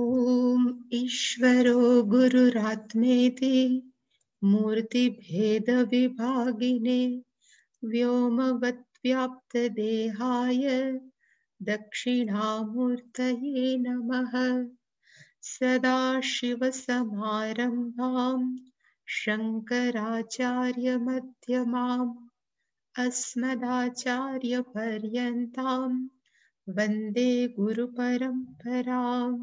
ॐ ईश्वरो गुरुरात्मेति मूर्तिभेदविभागिने व्योमवद्व्याप्तदेहाय दक्षिणामूर्तये नमः सदाशिवसमारम्भां शङ्कराचार्यमध्यमाम् अस्मदाचार्यपर्यन्तां वन्दे गुरुपरम्पराम्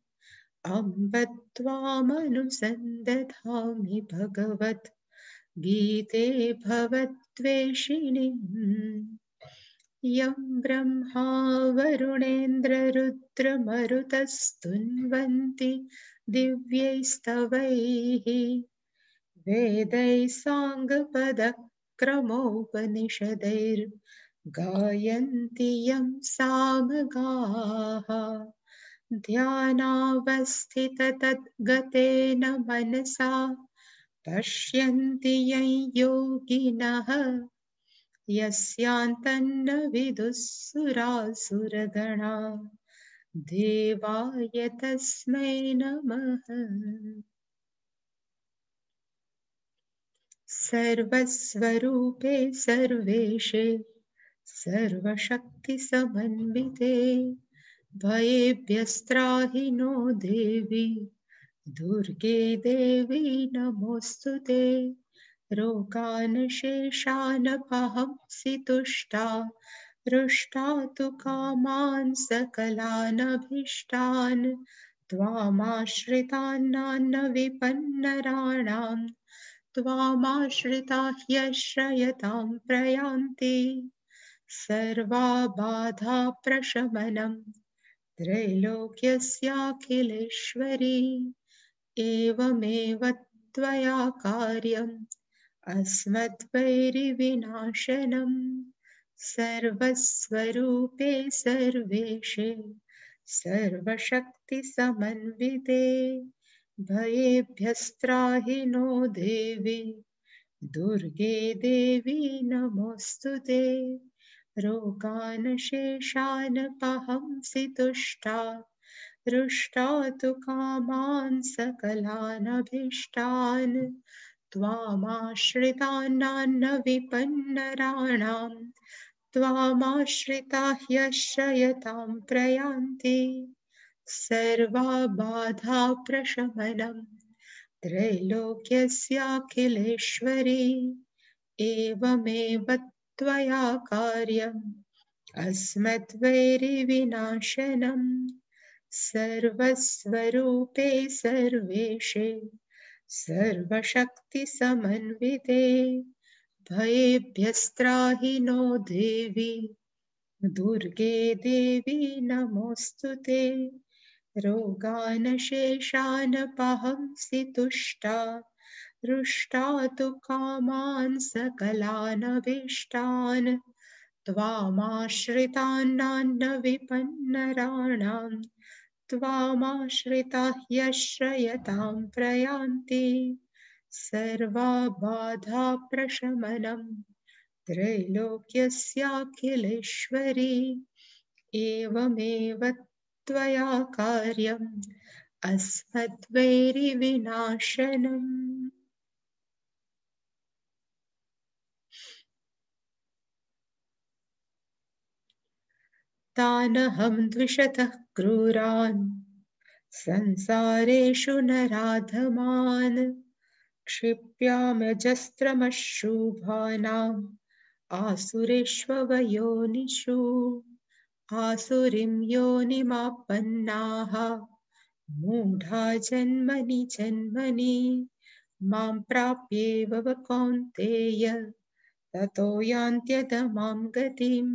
अम्बत्वामनुसन्दधामि भगवत् गीते भवद्वेषिणीम् यं ब्रह्मा वरुणेन्द्ररुद्रमरुतस्तुन्वन्ति दिव्यैस्तवैः वेदैः साङ्गपदक्रमोपनिषदैर्गायन्ति यं सामगाः ध्यानावस्थिततद्गतेन मनसा पश्यन्ति यं योगिनः यस्यान्तन्न विदुःसुरासुरगणा देवाय तस्मै नमः सर्वस्वरूपे सर्वेशे सर्वशक्तिसमन्विते ભયેભ્યસ્ત્રાહિનો દેવી દુર્ગે દેવી નમોસ્તુ તે રોગાન શેષાનપહં તુષ્ટા હૃષ્ટા તુ કામાન સકલાનભીષ્ટાન ત્વામાશ્રિતાન્નાન વિપન્નરાણામ ત્વામાશ્રિતા હ્યશ્રયતામ પ્રયાન્તિ સર્વા બાધા પ્રશમનમ त्रैलोक्यस्याखिलेश्वरी एवमेव त्वया कार्यम् अस्मद्वैरिविनाशनम् सर्वस्वरूपे सर्वेषे सर्वशक्तिसमन्विते भयेभ्यस्त्राहि नो देवी दुर्गे देवी नमोऽस्तु ते रोगान् शेषान् पहंसि तुष्टा रुष्टा तु कामान् सकलानभीष्टान् त्वामाश्रितान्नान्न विपन्नराणां त्वामाश्रिता ह्यश्रयतां प्रयान्ति सर्वा बाधा प्रशमनं त्रैलोक्यस्याखिलेश्वरी एवमेव त्वया कार्यम् अस्मद्वैरिविनाशनम् सर्वस्वरूपे सर्वेशे सर्वशक्तिसमन्विते भयेभ्यस्त्राहि नो देवी दुर्गे देवी नमोऽस्तु ते रोगानशेषानपहंसि तुष्टा हृष्टा तु कामान् सकलानभीष्टान् त्वामाश्रितान्नान्न विपन्नराणां त्वामाश्रिता ह्यश्रयतां प्रयान्ति सर्वा बाधा प्रशमनं त्रैलोक्यस्याखिलेश्वरी एवमेव त्वया कार्यम् अस्मद्वैरिविनाशनम् तानहं द्विषतः क्रूरान् संसारेषु नराधमान् क्षिप्याम्यजस्रमः शुभानाम् आसुरेष्ववयोनिषु आसुरिं योनिमापन्नाः मूढा जन्मनि जन्मनि मां प्राप्येव कौन्तेय ततो यान्त्यतमां गतिम्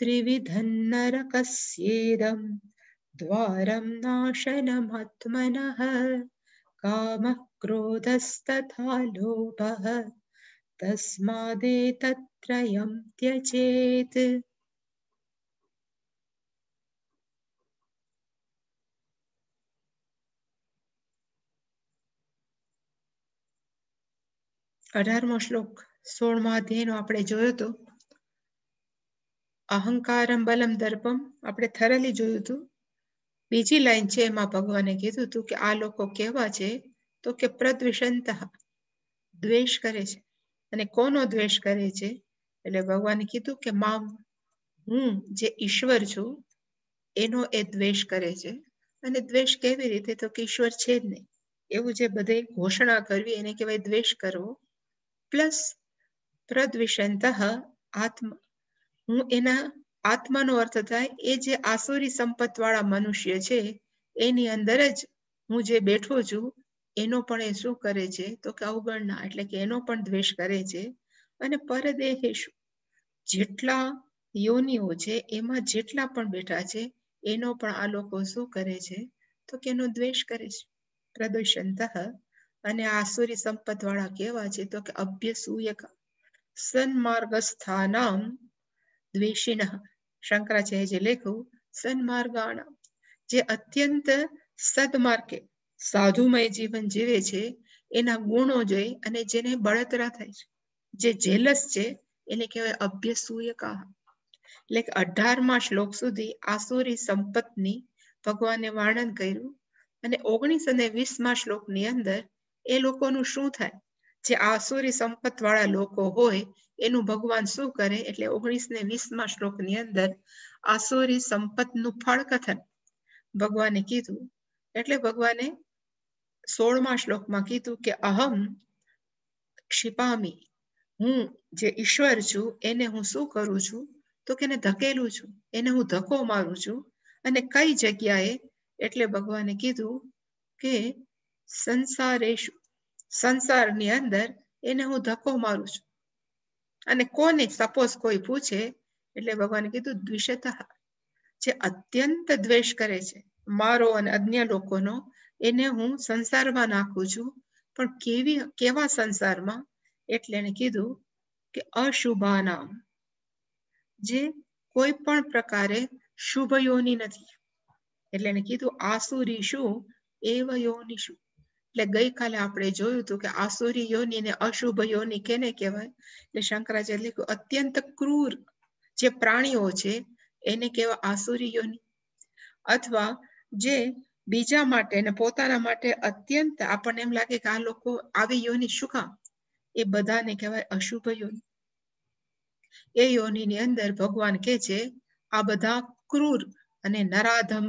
त्रिविधन्नरकस्येदं द्वारं नाशनमात्मनः कामः क्रोधस्तथा लोभः तस्मादेतत्त्रयं त्यजेत् અઢારમો શ્લોક સોળમો અધ્યાયનો આપણે જોયો હતો અહંકારમ બલમ દર્પમ આપણે થરલી જોયું હતું બીજી લાઈન છે એમાં ભગવાને કીધું હતું કે આ લોકો કેવા છે તો કે પ્રદ્વિષંત દ્વેષ કરે છે અને કોનો દ્વેષ કરે છે એટલે ભગવાને કીધું કે મા હું જે ઈશ્વર છું એનો એ દ્વેષ કરે છે અને દ્વેષ કેવી રીતે તો કે ઈશ્વર છે જ નહીં એવું જે બધે ઘોષણા કરવી એને કહેવાય દ્વેષ કરવો પ્લસ પ્રદ્વિષંત આત્મા હું એના આત્માનો અર્થ થાય એ જે આસુરી સંપત્ત વાળા મનુષ્ય છે એની અંદર જ હું જે બેઠો છું એનો પણ એ શું કરે છે તો કે અવગણના એટલે કે એનો પણ દ્વેષ કરે છે અને પરદેહેશુ જેટલા યોનિઓ છે એમાં જેટલા પણ બેઠા છે એનો પણ આ લોકો શું કરે છે તો કે એનો દ્વેષ કરે છે પ્રદૂષણતઃ અને આસુરી સંપત્ત વાળા કેવા છે તો કે અભ્યસૂયક સન્માર્ગસ્થાનામ દ્વેષિણ શંકરાચાર્ય જે લખ્યું સન્માર્ગાણ જે અત્યંત સદમાર્ગે સાધુમય જીવન જીવે છે એના ગુણો જોઈ અને જેને બળતરા થાય છે જે જેલસ છે એને કહેવાય અભ્યસૂયકા એટલે કે અઢારમા શ્લોક સુધી આસુરી સંપત્તિની ભગવાને વર્ણન કર્યું અને ઓગણીસ અને વીસમા શ્લોકની અંદર એ લોકોનું શું થાય જે આસુરી સંપત વાળા લોકો હોય એનું ભગવાન શું કરે એટલે ઓગણીસ ને વીસમાં શ્લોકની અંદર આસુરી સંપતનું ફળ કથન ભગવાને કીધું એટલે ભગવાને સોળમાં શ્લોકમાં કીધું કે અહમ ક્ષિપામી હું જે ઈશ્વર છું એને હું શું કરું છું તો કે ધકેલું છું એને હું ધક્કો મારું છું અને કઈ જગ્યાએ એટલે ભગવાને કીધું કે સંસારેશુ સંસારની અંદર એને હું ધક્કો મારું છું અને કોને સપોઝ કોઈ પૂછે એટલે ભગવાને કીધું દ્વિષત જે અત્યંત દ્વેષ કરે છે મારો અને અન્ય લોકોનો એને હું સંસારમાં નાખું છું પણ કેવી કેવા સંસારમાં એટલે એને કીધું કે અશુભાનામ જે કોઈ પણ પ્રકારે શુભ યોની નથી એટલે એને કીધું આસુરીશું એવ શું એટલે ગઈકાલે આપણે જોયું હતું કે આસુરી યોની ને અશુભ યોની કેને કહેવાય એટલે શંકરાચાર્ય લખ્યું અત્યંત ક્રૂર જે પ્રાણીઓ છે એને કહેવાય આસુરી યોની અથવા જે બીજા માટે ને પોતાના માટે અત્યંત આપણને એમ લાગે કે આ લોકો આવી યોની શું કામ એ બધાને કહેવાય અશુભ યોની એ ની અંદર ભગવાન કે છે આ બધા ક્રૂર અને નરાધમ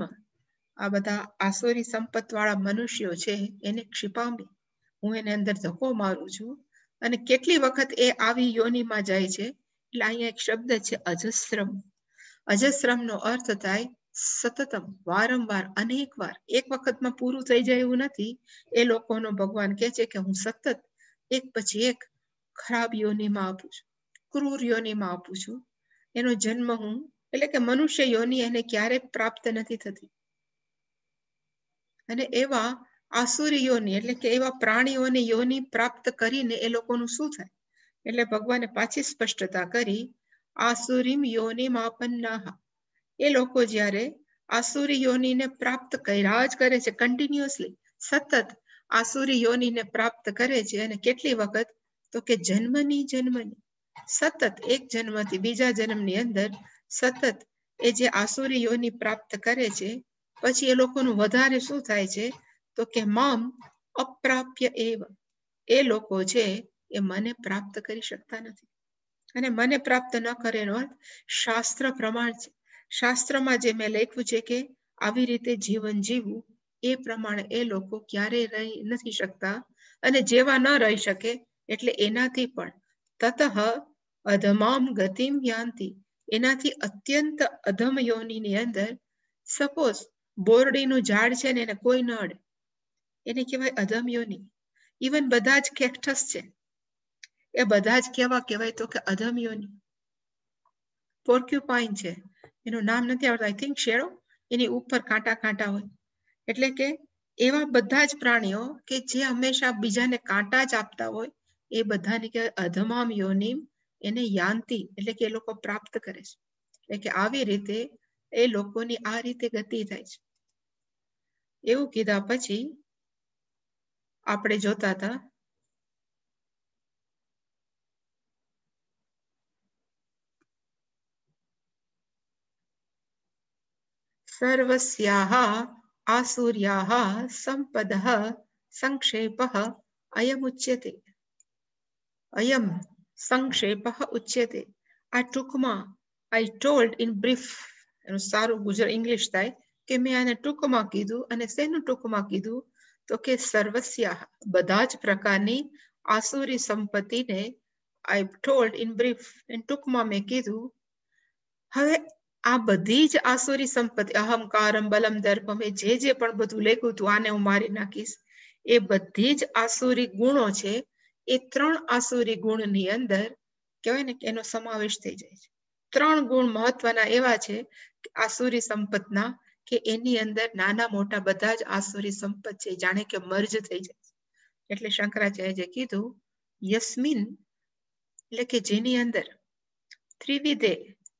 આ બધા આસોરી સંપત વાળા મનુષ્યો છે એને ક્ષિપામી હું એને અંદર ધક્કો મારું છું અને કેટલી વખત એ આવી યોનિમાં જાય છે એટલે અહીંયા એક શબ્દ છે અજસ્રમ અજસ્રમ નો અર્થ થાય સતતમ વારંવાર અનેક વાર એક વખતમાં પૂરું થઈ જાય એવું નથી એ લોકોનો ભગવાન કહે છે કે હું સતત એક પછી એક ખરાબ યોનિમાં આપું છું ક્રૂર યોનિમાં આપું છું એનો જન્મ હું એટલે કે મનુષ્ય યોની એને ક્યારે પ્રાપ્ત નથી થતી અને એવા આસુરીઓની એટલે કે એવા પ્રાણીઓને યોની પ્રાપ્ત કરીને એ લોકોનું શું થાય એટલે ભગવાને પાછી સ્પષ્ટતા કરી આસુરીમ યોની માપન્નાહ એ લોકો જ્યારે આસુરી યોનીને પ્રાપ્ત કર્યા જ કરે છે કન્ટિન્યુઅસલી સતત આસુરી યોનીને પ્રાપ્ત કરે છે અને કેટલી વખત તો કે જન્મની જન્મની સતત એક જન્મથી બીજા જન્મની અંદર સતત એ જે આસુરી યોની પ્રાપ્ત કરે છે પછી એ લોકોનું વધારે શું થાય છે તો કે મમ અપ્રાપ્ય એવ એ લોકો છે એ મને પ્રાપ્ત કરી શકતા નથી અને મને પ્રાપ્ત ન કરે એનો અર્થ શાસ્ત્ર પ્રમાણ છે શાસ્ત્રમાં જે મેં લખ્યું છે કે આવી રીતે જીવન જીવવું એ પ્રમાણે એ લોકો ક્યારેય રહી નથી શકતા અને જેવા ન રહી શકે એટલે એનાથી પણ તતઃ અધમામ ગતિમ યાંતિ એનાથી અત્યંત અધમ યોનીની અંદર સપોઝ બોરડીનું ઝાડ છે ને એને કોઈ ન અડે એને કહેવાય અધમયોની ઇવન બધા જ કેક્ટસ છે એ બધા જ કેવા કહેવાય તો કે અધમયોની પોર્ક્યુપાઇન છે એનું નામ નથી આવડતું આઈ થિંક શેરો એની ઉપર કાંટા કાંટા હોય એટલે કે એવા બધા જ પ્રાણીઓ કે જે હંમેશા બીજાને કાંટા જ આપતા હોય એ બધાને કહેવાય અધમામ યોનિમ એને યાંતિ એટલે કે એ લોકો પ્રાપ્ત કરે છે એટલે કે આવી રીતે એ લોકોની આ રીતે ગતિ થાય છે એવું કીધા પછી આપણે જોતા હતા सर्वस्याः आसुर्याः सम्पदः सङ्क्षेपः अयमुच्यते अयम સંક્ષેપઃ ઉચ્યતે આ ટૂંકમાં આઈ ટોલ્ડ ઇન બ્રીફ એનું સારું ગુજરાત ઇંગ્લિશ થાય કે મેં આને ટૂંકમાં કીધું અને શેનું ટૂંકમાં કીધું તો કે સર્વસ્યા બધા જ પ્રકારની આસુરી સંપત્તિને આઈ ટોલ્ડ ઇન બ્રીફ ઇન ટૂંકમાં મેં કીધું હવે આ બધી જ આસુરી સંપત્તિ અહંકારમ બલમ દર્પમ એ જે જે પણ બધું લેખું તું આને હું મારી નાખીશ એ બધી જ આસુરી ગુણો છે એ ત્રણ આસુરી ગુણની અંદર કહેવાય ને કે એનો સમાવેશ થઈ જાય છે ત્રણ ગુણ મહત્વના એવા છે આસુરી સંપત્તિના કે એની અંદર નાના મોટા બધા જ આસુરી સંપત છે જાણે કે મર્જ થઈ જાય એટલે શંકરાચાર્ય કીધું યસ્મિન એટલે કે જેની અંદર ત્રિવિધે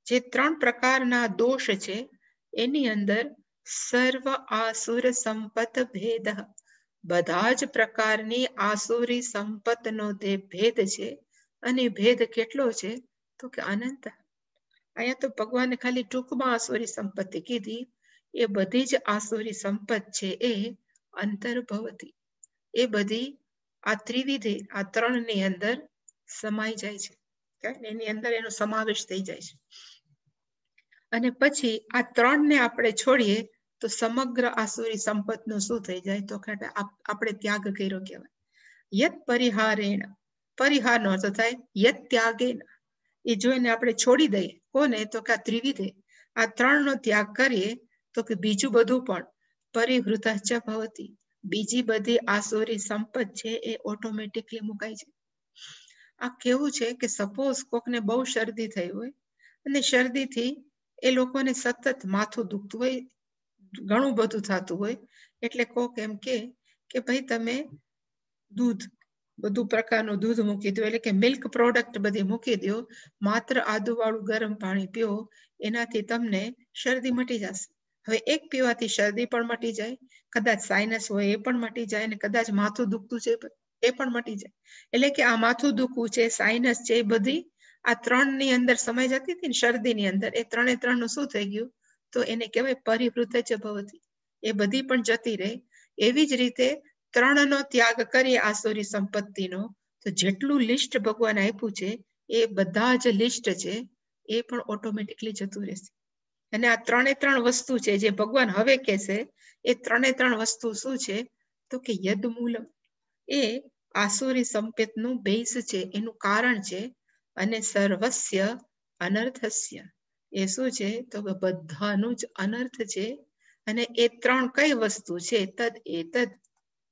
જે ત્રણ પ્રકારના દોષ છે એની અંદર સર્વ આસુર સંપત ભેદ બધા જ પ્રકારની આસુરી સંપતનો તે ભેદ છે અને ભેદ કેટલો છે તો કે અનંત અહીંયા તો ભગવાને ખાલી ટૂંકમાં આસુરી સંપત્તિ કીધી એ બધી જ આસુરી સંપત્ત છે એ અંતર્ભવતી એ બધી આ ત્રિવિધે આ ત્રણની અંદર સમાઈ જાય છે એની અંદર એનો સમાવેશ થઈ જાય છે અને પછી આ ત્રણને આપણે છોડીએ તો સમગ્ર આસુરી સંપત્તિનો શું થઈ જાય તો આપણે ત્યાગ કર્યો કહેવાય યત પરિહારેણ પરિહાર પરિહારનો અર્થ થાય યત ત્યાગે એ જોઈને આપણે છોડી દઈએ કોને તો કે આ ત્રિવિધે આ ત્રણનો ત્યાગ કરીએ તો કે બીજું બધું પણ પરિવૃતચ ભવતી બીજી બધી આસુરી સંપત છે એ ઓટોમેટિકલી મુકાય છે આ કેવું છે કે સપોઝ કોકને બહુ શરદી થઈ હોય અને શરદીથી એ લોકોને સતત માથું દુખતું હોય ઘણું બધું થતું હોય એટલે કોક એમ કે કે ભાઈ તમે દૂધ બધું પ્રકારનું દૂધ મૂકી દો એટલે કે મિલ્ક પ્રોડક્ટ બધી મૂકી દો માત્ર આદુવાળું ગરમ પાણી પીઓ એનાથી તમને શરદી મટી જશે હવે એક પીવાથી શરદી પણ મટી જાય કદાચ સાઇનસ હોય એ પણ મટી જાય અને કદાચ માથું દુખતું છે એ પણ મટી જાય એટલે કે આ માથું દુખવું છે સાઇનસ છે એ બધી આ ત્રણ ની અંદર સમય જતી હતી ને શરદી ની અંદર એ ત્રણે ત્રણ નું શું થઈ ગયું તો એને કહેવાય પરિવૃત જ ભવતી એ બધી પણ જતી રહે એવી જ રીતે ત્રણ નો ત્યાગ કરીએ આસુરી સંપત્તિનો તો જેટલું લિસ્ટ ભગવાન આપ્યું છે એ બધા જ લિસ્ટ છે એ પણ ઓટોમેટિકલી જતું રહેશે અને આ ત્રણે ત્રણ વસ્તુ છે જે ભગવાન હવે કે છે એ ત્રણે ત્રણ વસ્તુ શું છે તો કે યદ એ આસુરી સંપેતનું બેઝ છે એનું કારણ છે અને સર્વસ્ય અનર્થસ્ય એ શું છે તો કે બધાનું જ અનર્થ છે અને એ ત્રણ કઈ વસ્તુ છે તદ એ તદ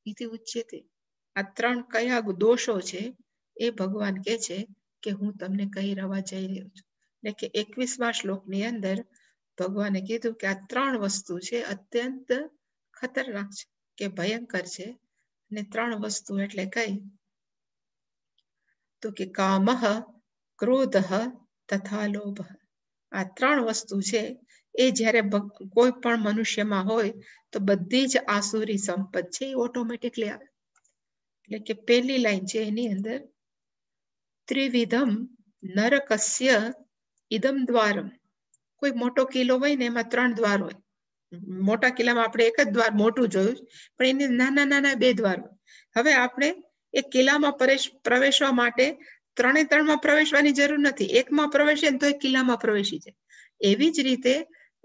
ઇતિ ઉચ્યતે આ ત્રણ કયા દોષો છે એ ભગવાન કે છે કે હું તમને કહી રવા જઈ રહ્યો છું એટલે કે એકવીસમા શ્લોકની અંદર ભગવાને કીધું કે આ ત્રણ વસ્તુ છે અત્યંત ખતરનાક છે કે ભયંકર છે અને ત્રણ વસ્તુ એટલે કઈ તો કે કામહ ક્રોધ તથા લોભ આ ત્રણ વસ્તુ છે એ જ્યારે કોઈ પણ મનુષ્યમાં હોય તો બધી જ આસુરી સંપદ છે એ ઓટોમેટિકલી આવે એટલે કે પહેલી લાઈન છે એની અંદર ત્રિવિધમ નરકસ્ય ઇદમ દ્વારમ કોઈ મોટો કિલ્લો હોય ને એમાં ત્રણ દ્વાર હોય મોટા કિલ્લામાં આપણે એક જ દ્વાર મોટું જોયું પણ એને નાના નાના બે દ્વાર હોય હવે આપણે એ કિલ્લામાં પ્રવેશવા માટે ત્રણે ત્રણમાં પ્રવેશવાની જરૂર નથી એકમાં પ્રવેશે તો એ કિલ્લામાં પ્રવેશી જાય એવી જ રીતે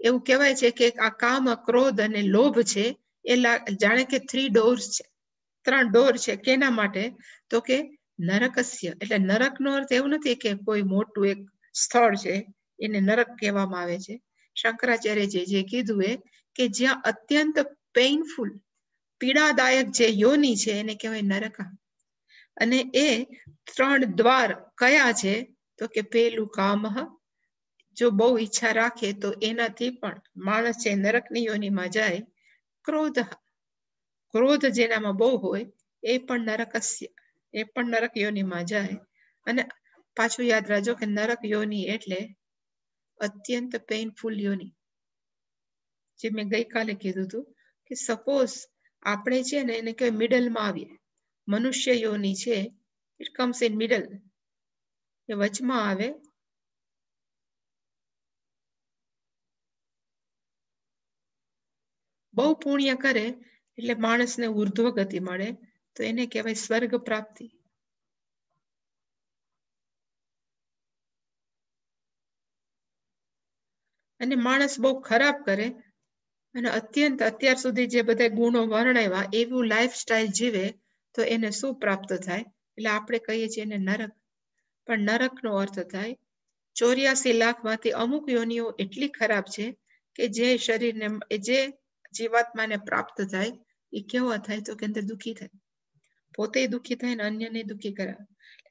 એવું કહેવાય છે કે આ કામ ક્રોધ અને લોભ છે એ જાણે કે થ્રી ડોર્સ છે ત્રણ ડોર છે કેના માટે તો કે નરકસ્ય એટલે નરકનો અર્થ એવું નથી કે કોઈ મોટું એક સ્થળ છે એને નરક કહેવામાં આવે છે શંકરાચાર્ય જે જે કીધું એ કે જ્યાં અત્યંત પેઇનફુલ પીડાદાયક જે યોની છે એને કહેવાય નરકા અને એ ત્રણ દ્વાર કયા છે તો કે પેલું કામ જો બહુ ઈચ્છા રાખે તો એનાથી પણ માણસ છે નરકની યોનીમાં જાય ક્રોધ ક્રોધ જેનામાં બહુ હોય એ પણ નરકસ્ય એ પણ નરક યોનીમાં જાય અને પાછું યાદ રાખજો કે નરક યોની એટલે અત્યંત પેઇનફુલ યોની જે મેં ગઈકાલે કીધું હતું કે સપોઝ આપણે છે ને એને કહેવાય મિડલમાં આવીએ મનુષ્ય યોની છે ઇટ કમ્સ ઇન મિડલ એ વચમાં આવે બહુ પુણ્ય કરે એટલે માણસને ઉર્ધ્વ ગતિ મળે તો એને કહેવાય સ્વર્ગ પ્રાપ્તિ અને માણસ બહુ ખરાબ કરે અને અત્યંત અત્યાર સુધી જે બધા ગુણો વર્ણવ્યા એવું લાઈફસ્ટાઈલ જીવે તો એને શું પ્રાપ્ત થાય એટલે આપણે કહીએ છીએ એને નરક પણ નરકનો અર્થ થાય ચોર્યાસી લાખમાંથી અમુક યોનિઓ એટલી ખરાબ છે કે જે શરીરને જે જીવાત્માને પ્રાપ્ત થાય એ કેવા થાય તો કે અંદર દુઃખી થાય પોતે દુઃખી થાય ને અન્યને દુઃખી કરાવે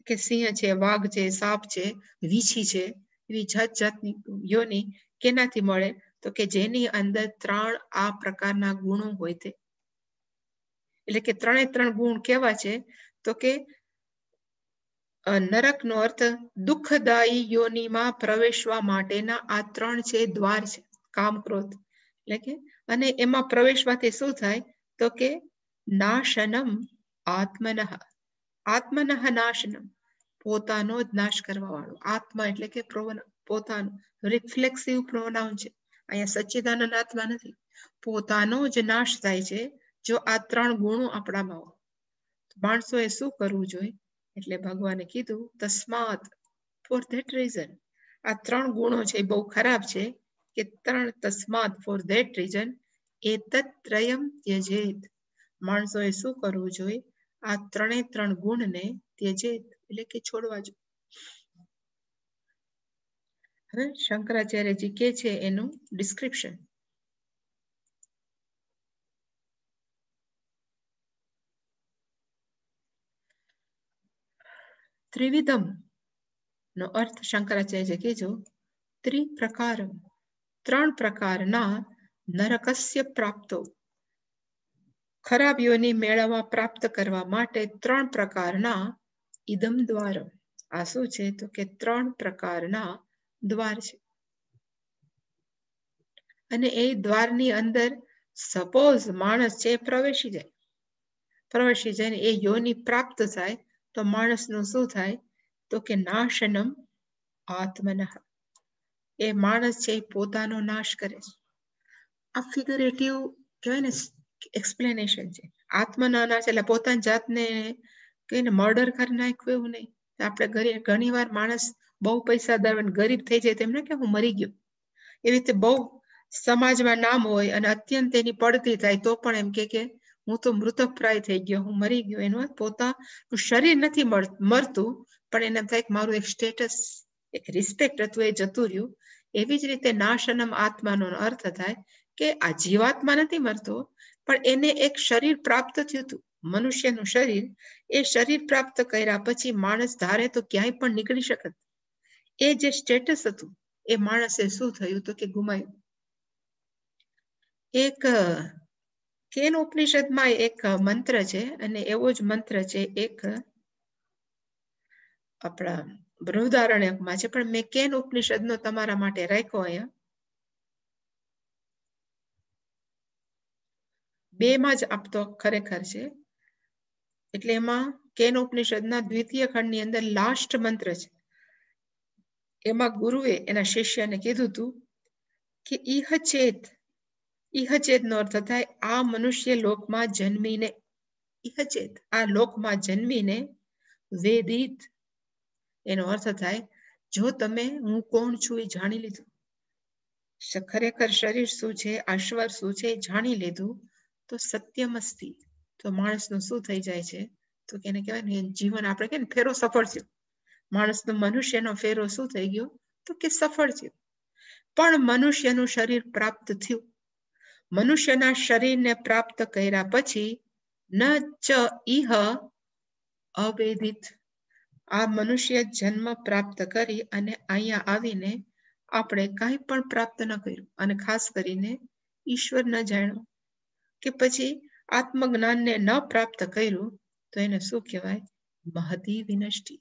કે સિંહ છે વાઘ છે સાપ છે વીછી છે એવી જાત જાતની યોની કેનાથી મળે તો કે જેની અંદર ત્રણ આ પ્રકારના ગુણો હોય તે એટલે કે ત્રણે ત્રણ ગુણ કેવા છે તો કે નરકનો અર્થ દુઃખદાયી યોનિમાં પ્રવેશવા માટેના આ ત્રણ છે દ્વાર છે કામ ક્રોધ એટલે કે અને એમાં પ્રવેશવાથી શું થાય તો કે નાશનમ આત્મનહ આત્મનઃ નાશનમ પોતાનો જ નાશ કરવા વાળો આત્મા એટલે કે પ્રોવન પોતાનું રિફ્લેક્સિવ પ્રોનાઉન છે અહીંયા સચ્ચિદાનંદ આત્મા નથી પોતાનો જ નાશ થાય છે જો આ ત્રણ ગુણો આપણામાં હોય માણસોએ શું કરવું જોઈએ એટલે ભગવાને કીધું તસ્માત ફોર ધેટ રીઝન આ ત્રણ ગુણો છે બહુ ખરાબ છે કે ત્રણ તસ્માત ફોર ધેટ રીઝન એ ત્રયમ ત્યજેત માણસોએ શું કરવું જોઈએ આ ત્રણે ત્રણ ગુણને ત્યજેત એટલે કે છોડવા જોઈએ હવે શંકરાચાર્યજી કે છે એનું ડિસ્ક્રિપ્શન ત્રિવિધમ નો અર્થ શંકરાચાર્ય કહેજો ત્રિપ્રકાર ત્રણ પ્રકારના નરકસ્ય પ્રાપ્તો ખરાબ યોની મેળવવા પ્રાપ્ત કરવા માટે ત્રણ પ્રકારના ઇદમ દ્વાર આ શું છે તો કે ત્રણ પ્રકારના દ્વાર છે અને એ દ્વારની અંદર સપોઝ માણસ છે પ્રવેશી જાય પ્રવેશી જાય એ યોની પ્રાપ્ત થાય તો માણસનું શું થાય તો કે નાશનમ આત્મન એ માણસ છે પોતાનો નાશ કરે છે આ ફિગરેટિવ કહેવાય ને એક્સપ્લેનેશન છે આત્મના નાશ એટલે પોતાની જાતને કહીને મર્ડર કરી નાખ્યું એવું નહીં આપણે ઘરે ઘણી વાર માણસ બહુ પૈસાદાર અને ગરીબ થઈ જાય તેમને કે હું મરી ગયો એવી રીતે બહુ સમાજમાં નામ હોય અને અત્યંત એની પડતી થાય તો પણ એમ કે હું તો મૃતપ્રાય થઈ ગયો હું મરી ગયો એનો પોતાનું શરીર નથી મરતું પણ એને થાય મારું એક સ્ટેટસ એક રિસ્પેક્ટ હતું એ જતું રહ્યું એવી જ રીતે નાશનમ આત્માનો અર્થ થાય કે આ જીવાત્મા નથી મરતો પણ એને એક શરીર પ્રાપ્ત થયું હતું મનુષ્યનું શરીર એ શરીર પ્રાપ્ત કર્યા પછી માણસ ધારે તો ક્યાંય પણ નીકળી શકત એ જે સ્ટેટસ હતું એ માણસે શું થયું તો કે ગુમાયું એક કેન ઉપનિષદમાં એક મંત્ર છે અને એવો જ મંત્ર છે એક આપણા બૃહદારણ્યકમાં છે પણ મેં કેન ઉપનિષદનો તમારા માટે રાખ્યો અહીંયા બેમાં જ આપતો ખરેખર છે એટલે એમાં કેન ઉપનિષદના દ્વિતીય ખંડની અંદર લાસ્ટ મંત્ર છે એમાં ગુરુએ એના શિષ્યને કીધું હતું કે ઇહ ચેત નો અર્થ થાય આ મનુષ્ય લોકમાં જન્મીને ઇહ આ લોકમાં જન્મીને વેદિત એનો અર્થ થાય જો તમે હું કોણ છું એ જાણી લીધું ખરેખર શરીર શું છે આશ્વર શું છે જાણી લીધું તો સત્યમસ્તી તો માણસનું શું થઈ જાય છે તો કેને કહેવાય ને જીવન આપણે કે ફેરો સફળ થયું માણસનો મનુષ્યનો ફેરો શું થઈ ગયો તો કે સફળ થયું પણ મનુષ્યનું શરીર પ્રાપ્ત થયું મનુષ્યના શરીરને પ્રાપ્ત કર્યા પછી ન ચ ઇહ અવેદિત આ મનુષ્ય જન્મ પ્રાપ્ત કરી અને અહીંયા આવીને આપણે કાંઈ પણ પ્રાપ્ત ન કર્યું અને ખાસ કરીને ઈશ્વર ન જાણ્યો કે પછી આત્મજ્ઞાનને ન પ્રાપ્ત કર્યું તો એને શું કહેવાય મહતી વિનષ્ટી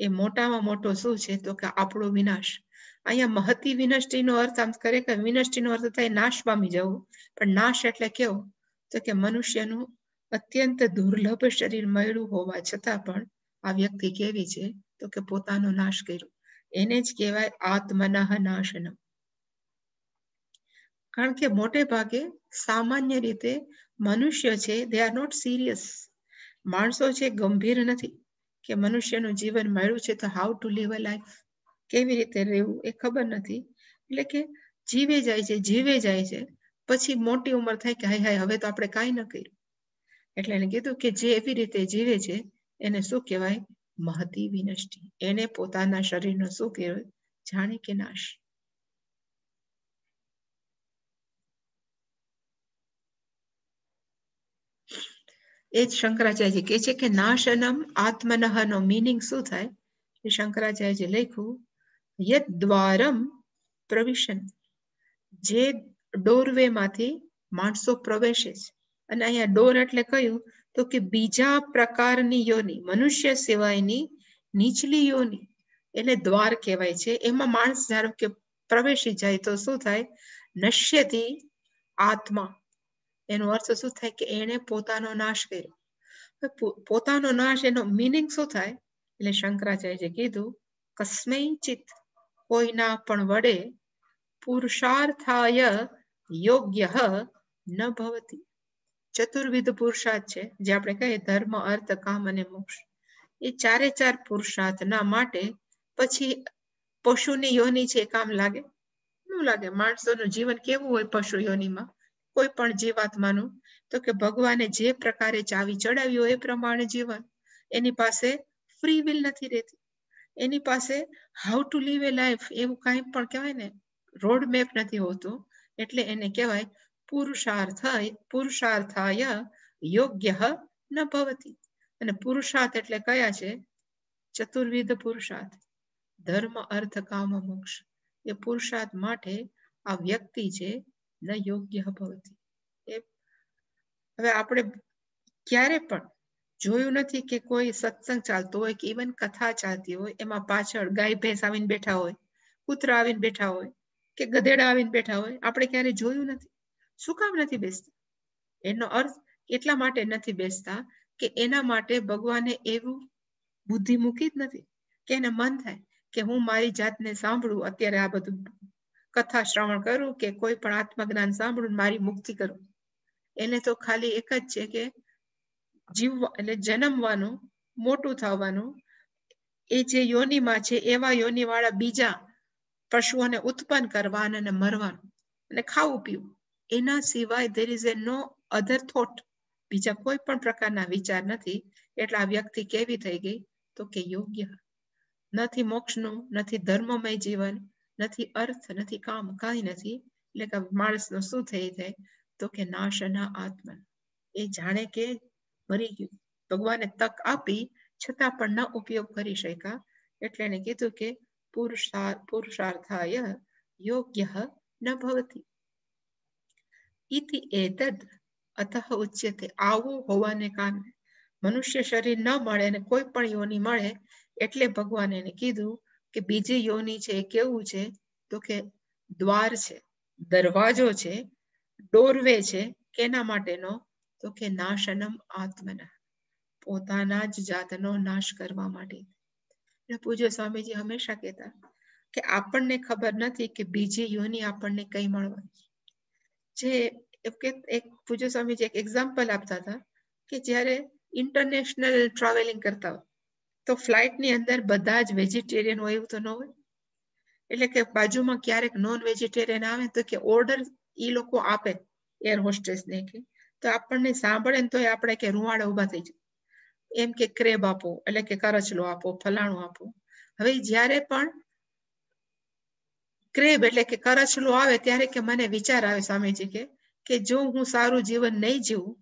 એ મોટામાં મોટો શું છે તો કે આપણો વિનાશ અહીંયા મહતી વિનષ્ટિનો અર્થ આમ ખરેખર વિનષ્ટિનો અર્થ થાય નાશ પામી જવું પણ નાશ એટલે કેવો તો કે મનુષ્યનું અત્યંત દુર્લભ શરીર મળ્યું હોવા છતાં પણ આ વ્યક્તિ કેવી છે તો કે પોતાનો નાશ કર્યો એને જ કહેવાય આત્મનઃ નાશનમ કારણ કે મોટે ભાગે સામાન્ય રીતે મનુષ્ય છે દે આર નોટ સિરિયસ માણસો છે ગંભીર નથી કે મનુષ્યનું જીવન મળ્યું છે તો how to live a life કેવી રીતે રહેવું એ ખબર નથી એટલે કે જીવે જાય છે જીવે જાય છે પછી મોટી ઉંમર થાય કે હાય હાય હવે તો આપણે કાંઈ ન કર્યું એટલે એને કીધું કે જે એવી રીતે જીવે છે એને શું કહેવાય મહતી વિનષ્ટિ એને પોતાના શરીરનો શું કહેવાય જાણે કે નાશ એ જ શંકરાચાર્યજી કહે છે કે નાશનમ આત્મનહનો મિનિંગ શું થાય એ શંકરાચાર્યજી લખ્યું યદ દ્વારમ પ્રવિશન જે ડોરવે માંથી માણસો પ્રવેશે છે અને અહીંયા ડોર એટલે કહ્યું તો કે બીજા પ્રકારની યોની મનુષ્ય સિવાયની નીચલી યોની એને દ્વાર કહેવાય છે એમાં માણસ ધારો કે પ્રવેશી જાય તો શું થાય નશ્યથી આત્મા એનો અર્થ શું થાય કે એને પોતાનો નાશ કર્યો પોતાનો નાશ એનો મિનિંગ શું થાય એટલે શંકરાચાર્યજી કીધું કસ્મૈચિત કોઈના પણ વડે પુરુષાર્થાય યોગ્ય ન ભવતી ચતુર્વિધ પુરુષાર્થ છે જે આપણે કહીએ ધર્મ અર્થ કામ અને મોક્ષ એ ચારે ચાર પુરુષાર્થના માટે પછી પશુની યોની છે કામ લાગે શું લાગે માણસોનું જીવન કેવું હોય પશુ યોનીમાં કોઈ પણ જીવાત્માનું તો કે ભગવાને જે પ્રકારે ચાવી ચડાવી એ પ્રમાણે જીવન એની પાસે ફ્રી વિલ નથી રહેતી એની પાસે how to live a life એવું કાંઈ પણ કહેવાય ને રોડ મેપ નથી હોતું એટલે એને કહેવાય પુરુષાર્થ પુરુષાર્થાય યોગ્ય ન ભવતી અને પુરુષાર્થ એટલે કયા છે ચતુર્વિધ પુરુષાર્થ ધર્મ અર્થ કામ મોક્ષ એ પુરુષાર્થ માટે આ વ્યક્તિ છે ન યોગ્ય ભવતી હવે આપણે ક્યારે પણ જોયું નથી કે કોઈ સત્સંગ ચાલતો હોય કે ઇવન કથા ચાલતી હોય એમાં પાછળ ગાય ભેંસ આવીને બેઠા હોય કૂતરા આવીને બેઠા હોય કે ગધેડા આવીને બેઠા હોય આપણે ક્યારે જોયું નથી શું કામ નથી બેસતા એનો અર્થ એટલા માટે નથી બેસતા કે એના માટે ભગવાને એવું બુદ્ધિ મૂકી જ નથી કે એને મન થાય કે હું મારી જાતને સાંભળું અત્યારે આ બધું કથા શ્રવણ કરું કે કોઈ પણ આત્મજ્ઞાન સાંભળું મારી મુક્તિ કરું એને તો ખાલી એક જ છે કે જીવવા એટલે જન્મવાનું મોટું થવાનું એ જે યોનિમાં છે એવા યોની વાળા બીજા પશુઓને ઉત્પન્ન કરવાના અને મરવાનું અને ખાવું પીવું એના સિવાય there is a no other thought બીજા કોઈ પણ પ્રકારના વિચાર નથી એટલે આ વ્યક્તિ કેવી થઈ ગઈ તો કે યોગ્ય નથી મોક્ષનું નથી ધર્મમય જીવન નથી અર્થ નથી કામ કાંઈ નથી એટલે કે માણસનું શું થઈ જાય તો કે નાશના આત્મન એ જાણે કે મરી ગયું ભગવાને તક આપી છતાં પણ ન ઉપયોગ કરી શક્યા એટલે એને કીધું કે પુરુષાર્થાય યોગ્ય ન ભવતી ઇતિ એતદ અતઃ ઉચ્યતે આવું હોવાને કારણે મનુષ્ય શરીર ન મળે અને કોઈ પણ યોની મળે એટલે ભગવાને એને કીધું કે બીજી યોની છે એ કેવું છે તો કે દ્વાર છે દરવાજો છે ડોરવે છે કેના માટેનો તો કે નાશનમ આત્મના પોતાના જ જાતનો નાશ કરવા માટે એટલે પૂજ્ય સ્વામીજી હંમેશા કહેતા કે આપણને ખબર નથી કે બીજી યોની આપણને કઈ મળવાની જે એક પૂજ્ય સ્વામીજી એક એક્ઝામ્પલ આપતા હતા કે જ્યારે ઇન્ટરનેશનલ ટ્રાવેલિંગ કરતા હોય તો ફ્લાઇટની અંદર બધા જ વેજીટેરિયન હોય એવું તો ન હોય એટલે કે બાજુમાં ક્યારેક નોન વેજીટેરિયન આવે તો કે ઓર્ડર એ લોકો આપે એર હોસ્ટેસને કે તો આપણને સાંભળે ને તો આપણે કે રૂવાડે ઊભા થઈ જાય એમ કે ક્રેબ આપો એટલે કે કરચલો આપો ફલાણું આપો હવે જ્યારે પણ ક્રેબ એટલે કે કરચલો આવે ત્યારે કે મને વિચાર આવે સ્વામીજી કે કે જો હું સારું જીવન નહીં જીવું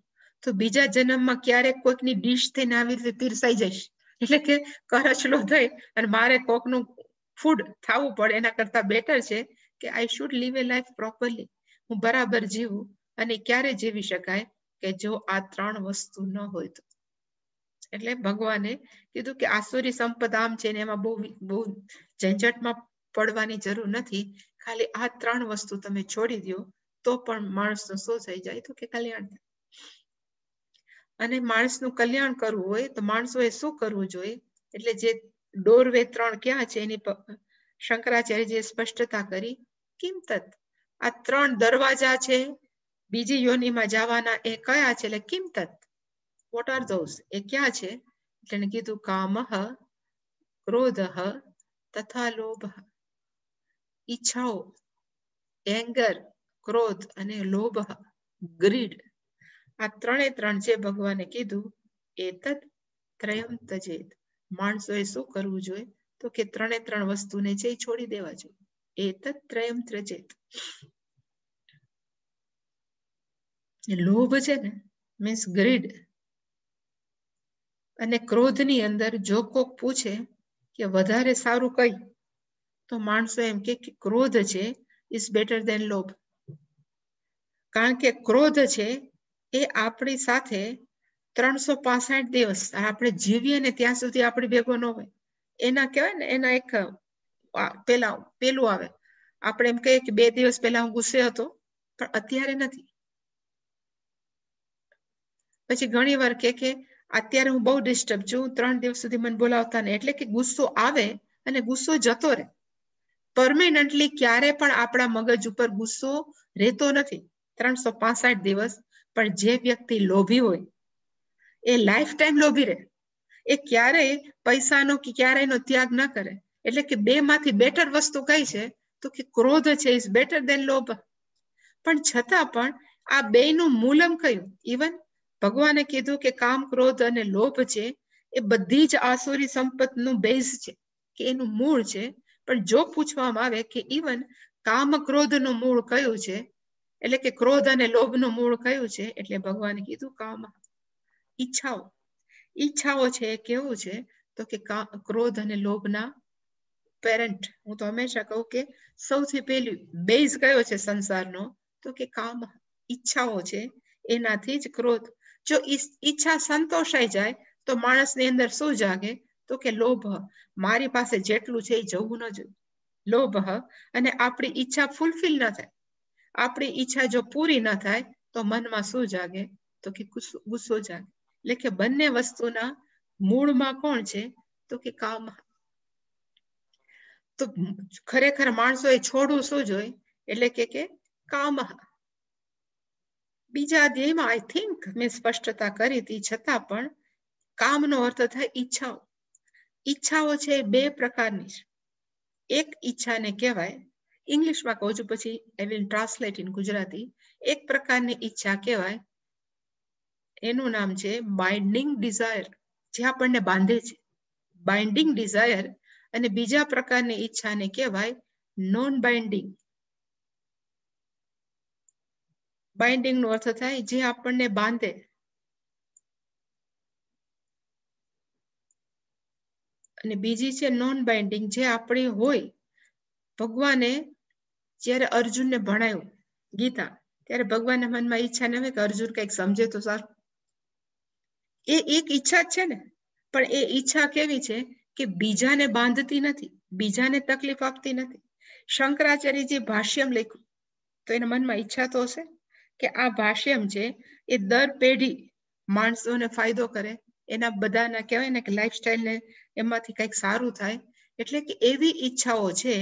તો બીજા જન્મમાં ક્યારેક કોઈકની ડીશ થઈને આવી રીતે પીરસાઈ જઈશ એટલે કે કરચલો થઈ અને મારે કોકનું ફૂડ થવું પડે એના કરતા બેટર છે કે I should live a life properly હું બરાબર જીવું અને ક્યારે જીવી શકાય કે જો આ ત્રણ વસ્તુ ન હોય તો એટલે ભગવાને કીધું કે આસુરી સંપદ આમ છે ને એમાં બહુ બહુ ઝંઝટમાં પડવાની જરૂર નથી ખાલી આ ત્રણ વસ્તુ તમે છોડી દો તો પણ માણસનો શું થઈ જાય તો કે કલ્યાણ થાય અને માણસનું કલ્યાણ કરવું હોય તો માણસોએ શું કરવું જોઈએ એટલે જે ડોરવે ત્રણ ક્યાં છે એની શંકરાચાર્ય જે સ્પષ્ટતા કરી કિંમતત આ ત્રણ દરવાજા છે બીજી યોનિમાં જવાના એ કયા છે એટલે કિંમતત વોટ આર ધોઝ એ ક્યાં છે એટલે એને કીધું કામહ ક્રોધહ તથા લોભ ઈચ્છાઓ એંગર ક્રોધ અને લોભ ગ્રીડ આ ત્રણે ત્રણ જે ભગવાને કીધું એ તદ ત્રયમ તજેત માણસોએ શું કરવું જોઈએ તો કે ત્રણે ત્રણ વસ્તુને જે છોડી દેવા જોઈએ એ તદ ત્રયમ ત્રજેત લોભ છે ને મીન્સ ગ્રીડ અને ક્રોધની અંદર જો કોક પૂછે કે વધારે સારું કઈ તો માણસો એમ કે ક્રોધ છે ઇઝ બેટર દેન લોભ કારણ કે ક્રોધ છે એ આપણી સાથે ત્રણસો પાસઠ દિવસ આપણે જીવીએ ને ત્યાં સુધી આપણી ભેગો ન હોય એના કહેવાય ને એના એક પેલા પેલું આવે આપણે એમ કહીએ કે બે દિવસ પહેલા હું ગુસ્સે હતો પણ અત્યારે નથી પછી ઘણી વાર કે કે અત્યારે હું બહુ ડિસ્ટર્બ છું ત્રણ દિવસ સુધી મને બોલાવતા નહીં એટલે કે ગુસ્સો આવે અને ગુસ્સો જતો રહે પરમેનન્ટલી ક્યારે પણ આપણા મગજ ઉપર ગુસ્સો રહેતો નથી ત્રણસો પાસઠ દિવસ પણ જે વ્યક્તિ લોભી હોય એ લાઈફ ટાઈમ લોભી રહે એ ક્યારેય પૈસાનો કે ક્યારેયનો ત્યાગ ન કરે એટલે કે બે માંથી બેટર વસ્તુ કઈ છે તો કે ક્રોધ છે ઇઝ બેટર દેન લોભ પણ છતાં પણ આ બેનું મૂલમ કયું ઇવન ભગવાને કીધું કે કામ ક્રોધ અને લોભ છે એ બધી જ આસુરી સંપત્તિનું બેઝ છે કે એનું મૂળ છે પણ જો પૂછવામાં આવે કે ઇવન કામ ક્રોધનું મૂળ કયું છે એટલે કે ક્રોધ અને લોભ લોભનું મૂળ કયું છે એટલે ભગવાન કીધું કામ ઈચ્છાઓ ઈચ્છાઓ છે એ કેવું છે તો કે ક્રોધ અને લોભના પેરેન્ટ હું તો હંમેશા કહું કે સૌથી પહેલી બેઝ કયો છે સંસારનો તો કે કામ ઈચ્છાઓ છે એનાથી જ ક્રોધ જો ઈચ્છા સંતોષાઈ જાય તો માણસની અંદર શું જાગે તો કે લોભ મારી પાસે જેટલું છે એ જવું ન જોઈએ લોભ અને આપણી ઈચ્છા ફૂલફિલ ન થાય આપણી ઈચ્છા જો પૂરી ના થાય તો મનમાં શું જાગે તો કે ગુસ્સો જાગે એટલે કે બંને વસ્તુના મૂળમાં કોણ છે તો કે કામ તો ખરેખર માણસોએ છોડવું શું જોઈએ એટલે કે કે કામ બીજા અધ્યાયમાં આઈ થિંક મેં સ્પષ્ટતા કરી હતી છતાં પણ કામનો અર્થ થાય ઈચ્છાઓ ઈચ્છાઓ છે બે પ્રકારની એક ઈચ્છાને કહેવાય ઇંગ્લિશમાં કહું છું પછી I will translate in Gujarati એક પ્રકારની ઈચ્છા કહેવાય એનું નામ છે બાઇન્ડિંગ ડિઝાયર જે આપણને બાંધે છે બાઇન્ડિંગ ડિઝાયર અને બીજા પ્રકારની ઈચ્છાને કહેવાય નોન બાઇન્ડિંગ બાઇન્ડિંગ નો અર્થ થાય જે આપણને બાંધે અને બીજી છે નોન બાઇન્ડિંગ જે આપણી હોય ભગવાને જ્યારે અર્જુનને ભણાયું ગીતા ત્યારે ભગવાનના મનમાં ઈચ્છા ન કે અર્જુન કઈક સમજે તો સારું એ એક ઈચ્છા છે ને પણ એ ઈચ્છા કેવી છે કે બીજાને બાંધતી નથી બીજાને તકલીફ આપતી નથી શંકરાચાર્યજી ભાષ્યમ લખ્યું તો એના મનમાં ઈચ્છા તો હશે કે આ ભાષ્યમ છે એ દર પેઢી માણસોને ફાયદો કરે એના બધાના કહેવાય ને કે લાઈફસ્ટાઈલને એમાંથી કંઈક સારું થાય એટલે કે એવી ઈચ્છાઓ છે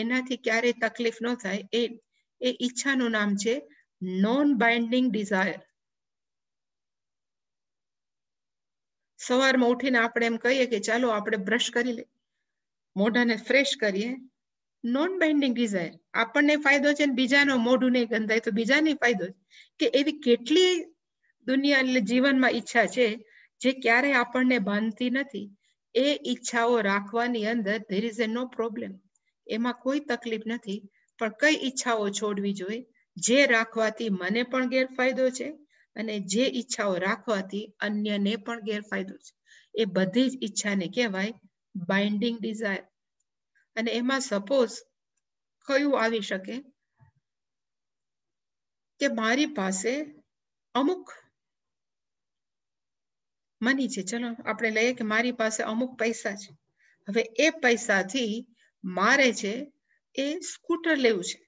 એનાથી ક્યારેય તકલીફ ન થાય એ એ ઈચ્છાનું નામ છે નોન બાઇન્ડિંગ ડિઝાયર સવારમાં ઉઠીને આપણે એમ કહીએ કે ચાલો આપણે બ્રશ કરી લઈએ મોઢાને ફ્રેશ કરીએ નોન બાઇન્ડિંગ ડિઝાયર આપણને ફાયદો છે ને બીજાનો મોઢું નહીં ગંધાય તો બીજાને ફાયદો છે કે એવી કેટલી દુનિયા એટલે જીવનમાં ઈચ્છા છે જે ક્યારેય આપણને બાંધતી નથી એ ઈચ્છાઓ રાખવાની અંદર there is a no problem એમાં કોઈ તકલીફ નથી પણ કઈ ઈચ્છાઓ છોડવી જોઈએ જે રાખવાથી મને પણ ગેરફાયદો છે અને જે ઈચ્છાઓ રાખવાથી અન્યને પણ ગેરફાયદો છે એ બધી જ ઈચ્છાને કહેવાય બાઇન્ડિંગ ડિઝાયર અને એમાં સપોઝ કયું આવી શકે કે મારી પાસે અમુક મની છે ચલો આપણે લઈએ કે મારી પાસે અમુક પૈસા છે હવે એ પૈસાથી મારે છે એ સ્કૂટર લેવું છે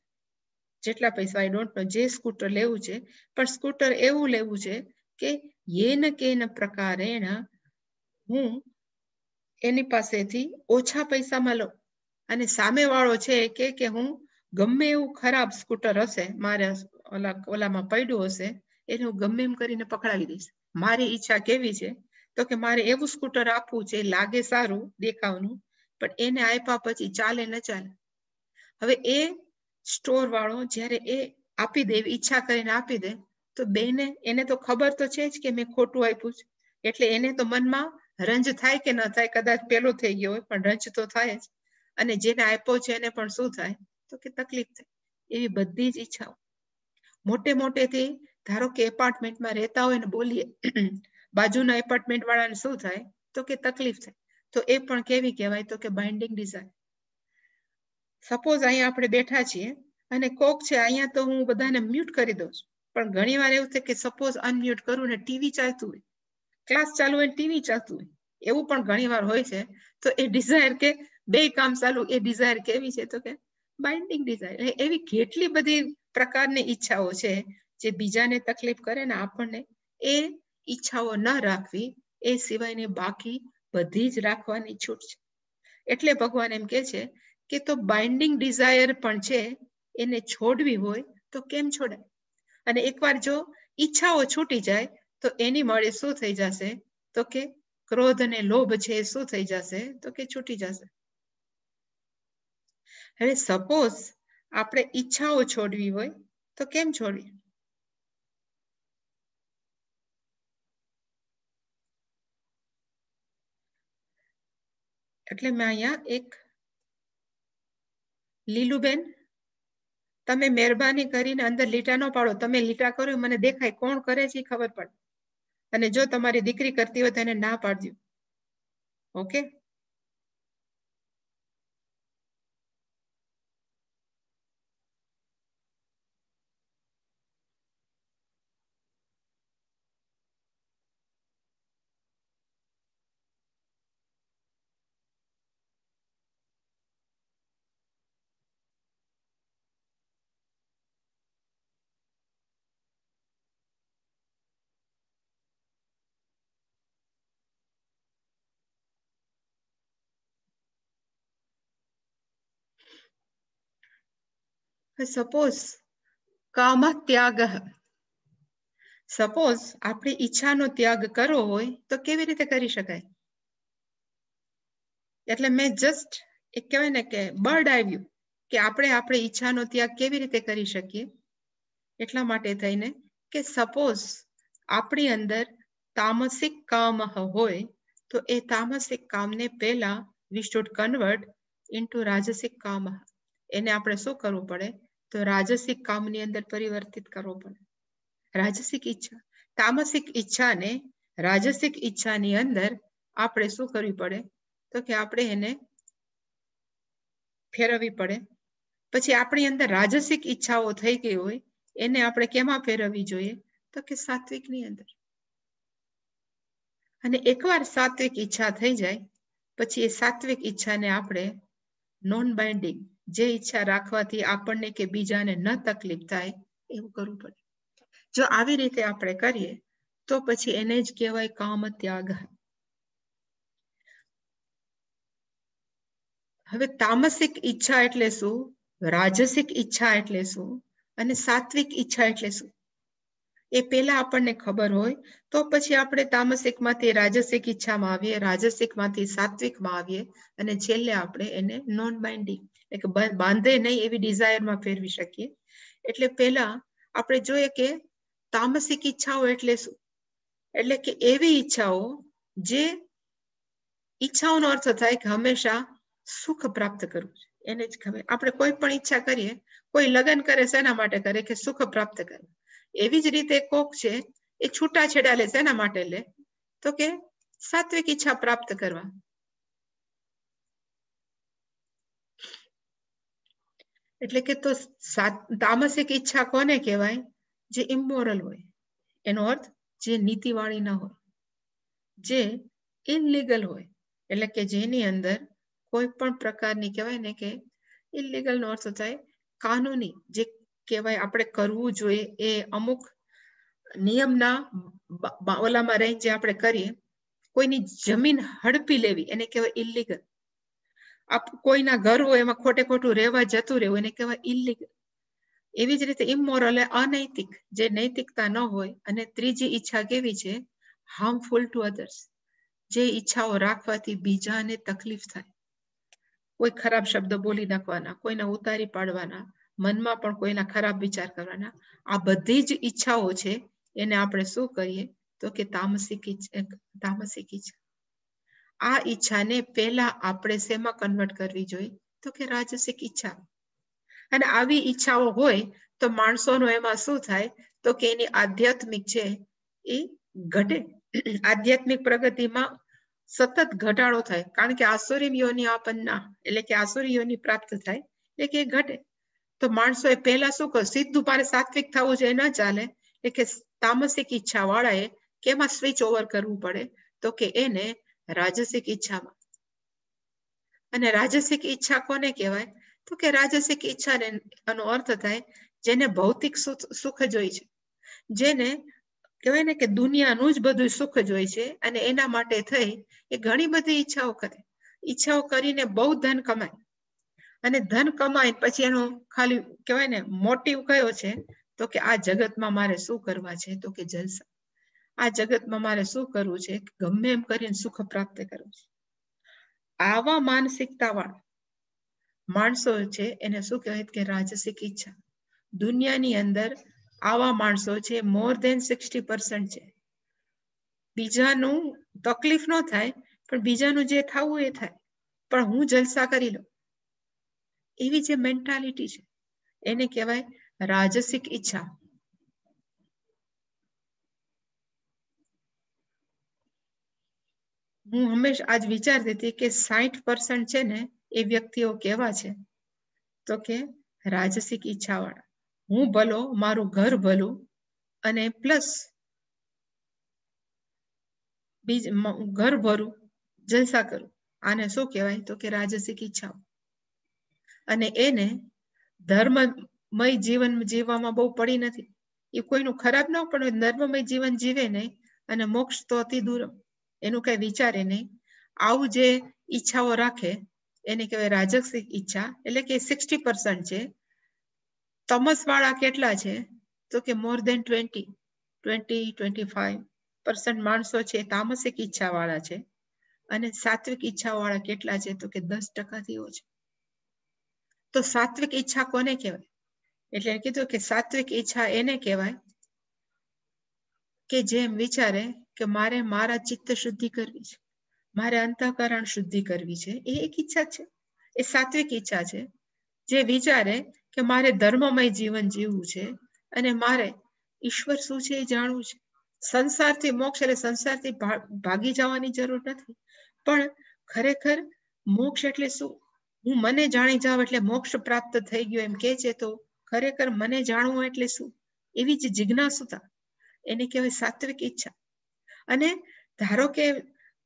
જેટલા પૈસા આઈ ડોન્ટ નો જે સ્કૂટર લેવું છે પણ સ્કૂટર એવું લેવું છે કે યેન કે પ્રકારેણ હું એની પાસેથી ઓછા પૈસામાં લઉં અને સામેવાળો છે કે કે હું ગમે એવું ખરાબ સ્કૂટર હશે મારે ઓલા ઓલામાં પડ્યું હશે એને હું ગમે એમ કરીને પકડાવી દઈશ મારી ઈચ્છા કેવી છે તો કે મારે એવું સ્કૂટર આપવું છે લાગે સારું દેખાવનું પણ એને આપ્યા પછી ચાલે ન ચાલે હવે એ સ્ટોર વાળો જ્યારે એ આપી દે ઈચ્છા કરીને આપી દે તો બેને એને તો ખબર તો છે જ કે મેં ખોટું આપ્યું છે એટલે એને તો મનમાં રંજ થાય કે ન થાય કદાચ પેલો થઈ ગયો હોય પણ રંજ તો થાય જ અને જેને આપ્યો છે એને પણ શું થાય તો કે તકલીફ થાય એવી બધી જ ઈચ્છાઓ મોટે મોટેથી ધારો કે એપાર્ટમેન્ટમાં રહેતા હોય ને બોલીએ બાજુના એપાર્ટમેન્ટ વાળાને શું થાય તો કે તકલીફ થાય તો એ પણ કેવી કહેવાય તો કે બાઇન્ડિંગ ડિઝાયર સપોઝ અહીંયા આપણે બેઠા છીએ અને કોક છે અહીંયા તો હું બધાને મ્યુટ કરી દઉં છું પણ ઘણી વાર એવું થાય કે સપોઝ અનમ્યુટ કરું ને ટીવી ચાલતું હોય ક્લાસ ચાલુ હોય ટીવી ચાલતું હોય એવું પણ ઘણી વાર હોય છે તો એ ડિઝાયર કે બે કામ ચાલુ એ ડિઝાયર કેવી છે તો કે બાઇન્ડિંગ ડિઝાયર એવી કેટલી બધી પ્રકારની ઈચ્છાઓ છે જે બીજાને તકલીફ કરે ને આપણને એ ઈચ્છાઓ ન રાખવી એ સિવાયની બાકી બધી જ રાખવાની છૂટ છે એટલે ભગવાન એમ કે છે કે તો બાઇન્ડિંગ ડિઝાયર પણ છે એને છોડવી હોય તો કેમ છોડાય અને એકવાર જો ઈચ્છાઓ છૂટી જાય તો એની મળે શું થઈ જશે તો કે ક્રોધ અને લોભ છે શું થઈ જશે તો કે છૂટી જશે હવે સપોઝ આપણે ઈચ્છાઓ છોડવી હોય તો કેમ છોડવી એટલે મેં અહીંયા એક લીલુબેન તમે મહેરબાની કરીને અંદર લીટા ન પાડો તમે લીટા કર્યું મને દેખાય કોણ કરે છે ખબર પડે અને જો તમારી દીકરી કરતી હોય તો એને ના પાડજો ઓકે સપોઝ કામ ત્યાગ સપોઝ આપણે ઈચ્છાનો ત્યાગ કરવો હોય તો કેવી રીતે કરી શકાય એટલે મેં જસ્ટ એક કહેવાય ને કે બર્ડ આવ્યું કે આપણે આપણી ઈચ્છાનો ત્યાગ કેવી રીતે કરી શકીએ એટલા માટે થઈને કે સપોઝ આપણી અંદર તામસિક કામ હોય તો એ તામસિક કામને પહેલા વી શુડ કન્વર્ટ ઇન્ટુ રાજસિક કામ એને આપણે શું કરવું પડે તો રાજસિક કામની અંદર પરિવર્તિત કરવો પડે રાજસિક ઈચ્છા તામસિક ઈચ્છાને રાજસિક ઈચ્છાની અંદર આપણે શું કરવી પડે તો કે આપણે એને ફેરવવી પડે પછી આપણી અંદર રાજસિક ઈચ્છાઓ થઈ ગઈ હોય એને આપણે કેમાં ફેરવવી જોઈએ તો કે સાત્વિકની અંદર અને એકવાર સાત્વિક ઈચ્છા થઈ જાય પછી એ સાત્વિક ઈચ્છાને આપણે નોન બાઇન્ડિંગ જે ઈચ્છા રાખવાથી આપણને કે બીજાને ન તકલીફ થાય એવું કરવું પડે જો આવી રીતે આપણે કરીએ તો પછી એને જ કહેવાય કામ ત્યાગ હવે તામસિક ઈચ્છા એટલે શું રાજસિક ઈચ્છા એટલે શું અને સાત્વિક ઈચ્છા એટલે શું એ પેલા આપણને ખબર હોય તો પછી આપણે તામસિકમાંથી રાજસિક ઈચ્છામાં આવીએ રાજસિક માંથી સાત્વિકમાં આવીએ અને છેલ્લે આપણે એને નોન બાઇન્ડિંગ એક બાંધે નહીં એવી ડિઝાયરમાં ફેરવી શકીએ એટલે પહેલા આપણે જોઈએ કે તામસિક ઈચ્છાઓ એટલે શું એટલે કે એવી ઈચ્છાઓ જે ઈચ્છાઓનો અર્થ થાય કે હંમેશા સુખ પ્રાપ્ત કરવું છે એને જ ખબર આપણે કોઈ પણ ઈચ્છા કરીએ કોઈ લગ્ન કરે શેના માટે કરે કે સુખ પ્રાપ્ત કરે એવી જ રીતે કોક છે એ છૂટા છેડા લે શેના માટે લે તો કે સાત્વિક ઈચ્છા પ્રાપ્ત કરવા એટલે કે તો તામસિક ઈચ્છા કોને કહેવાય જે ઇમ્મોરલ હોય એનો અર્થ જે નીતિવાળી ન હોય જે ઇનલીગલ હોય એટલે કે જેની અંદર કોઈ પણ પ્રકારની કહેવાય ને કે ઇનલીગલ નો અર્થ થાય કાનૂની જે કહેવાય આપણે કરવું જોઈએ એ અમુક નિયમના ઓલામાં રહી જે આપણે કરીએ કોઈની જમીન હડપી લેવી એને કહેવાય ઇલીગલ કોઈના ઘર હોય એમાં ખોટે ખોટું રહેવા જતું રહેવું એને કહેવાય ઇલિગલ એવી જ રીતે ઇમોરલ અનૈતિક જે નૈતિકતા ન હોય અને ત્રીજી ઈચ્છા કેવી છે હાર્મફુલ ટુ અધર્સ જે ઈચ્છાઓ રાખવાથી બીજાને તકલીફ થાય કોઈ ખરાબ શબ્દ બોલી નાખવાના કોઈને ઉતારી પાડવાના મનમાં પણ કોઈના ખરાબ વિચાર કરવાના આ બધી જ ઈચ્છાઓ છે એને આપણે શું કરીએ તો કે તામસિક તામસિક ઈચ્છા આ ઈચ્છાને પહેલા આપણે શેમાં કન્વર્ટ કરવી જોઈએ તો કે રાજસિક ઈચ્છા અને આવી ઈચ્છાઓ હોય તો માણસોનો એમાં શું થાય તો કે એની આધ્યાત્મિક છે એ ઘટે આધ્યાત્મિક પ્રગતિમાં સતત ઘટાડો થાય કારણ કે આસુરી યોની આપન્ના એટલે કે આસુરી યોની પ્રાપ્ત થાય એટલે કે ઘટે તો માણસો એ પહેલા શું કરે સીધું પારે સાત્વિક થવું જોઈએ ના ચાલે એટલે કે તામસિક ઈચ્છા વાળાએ કેમાં સ્વિચ ઓવર કરવું પડે તો કે એને રાજસિક ઈચ્છામાં અને રાજસિક ઈચ્છા કોને કહેવાય તો કે રાજસિક ઈચ્છા એનો અર્થ થાય જેને ભૌતિક સુખ જોઈ છે જેને કહેવાય ને કે દુનિયાનું જ બધું સુખ જોઈ છે અને એના માટે થઈ એ ઘણી બધી ઈચ્છાઓ કરે ઈચ્છાઓ કરીને બહુ ધન કમાય અને ધન કમાય પછી એનો ખાલી કહેવાય ને મોટિવ કયો છે તો કે આ જગતમાં મારે શું કરવા છે તો કે જલસા આ જગતમાં મારે શું કરવું છે ગમે એમ કરીને સુખ પ્રાપ્ત કરવું છે આવા માનસિકતા વાળા માણસો છે એને શું કહેવાય કે રાજસિક ઈચ્છા દુનિયાની અંદર આવા માણસો છે મોર દેન સિક્સટી પર્સન્ટ છે બીજાનું તકલીફ ન થાય પણ બીજાનું જે થવું એ થાય પણ હું જલસા કરી લઉં એવી જે મેન્ટાલિટી છે એને કહેવાય રાજસિક ઈચ્છા હું હંમેશા આજ વિચારતી હતી કે સાહીઠ પર્સન્ટ છે ને એ વ્યક્તિઓ કેવા છે તો કે રાજસિક ઈચ્છાવાળા હું ભલો મારું ઘર ભલું અને પ્લસ બીજ ઘર ભરું જલસા કરું આને શું કહેવાય તો કે રાજસિક ઈચ્છાઓ અને એને ધર્મમય જીવન જીવવામાં બહુ પડી નથી એ કોઈનું ખરાબ ન પણ ધર્મમય જીવન જીવે નહીં અને મોક્ષ તો અતિ દૂરમ એનું કઈ વિચારે નહીં આવું જે ઈચ્છાઓ રાખે એને કહેવાય રાજસિક ઈચ્છા એટલે કે સિક્સટી પર્સન્ટ છે તમસ વાળા કેટલા છે તો કે more than twenty twenty twenty five percent માણસો છે તામસિક ઈચ્છા વાળા છે અને સાત્વિક ઈચ્છા વાળા કેટલા છે તો કે દસ ટકાથી ઓછા તો સાત્વિક ઈચ્છા કોને કહેવાય એટલે કીધું કે સાત્વિક ઈચ્છા એને કહેવાય કે જેમ વિચારે કે મારે મારા ચિત્ત શુદ્ધિ કરવી છે મારે અંતઃકરણ શુદ્ધિ કરવી છે એ એક ઈચ્છા છે એ સાત્વિક ઈચ્છા છે જે વિચારે કે મારે ધર્મમય જીવન જીવવું છે અને મારે ઈશ્વર શું છે એ જાણવું છે સંસારથી મોક્ષ એટલે સંસારથી ભાગી જવાની જરૂર નથી પણ ખરેખર મોક્ષ એટલે શું હું મને જાણી જાઉં એટલે મોક્ષ પ્રાપ્ત થઈ ગયો એમ કે છે તો ખરેખર મને જાણવું એટલે શું એવી જ જિજ્ઞાસુતા એને કહેવાય સાત્વિક ઈચ્છા અને ધારો કે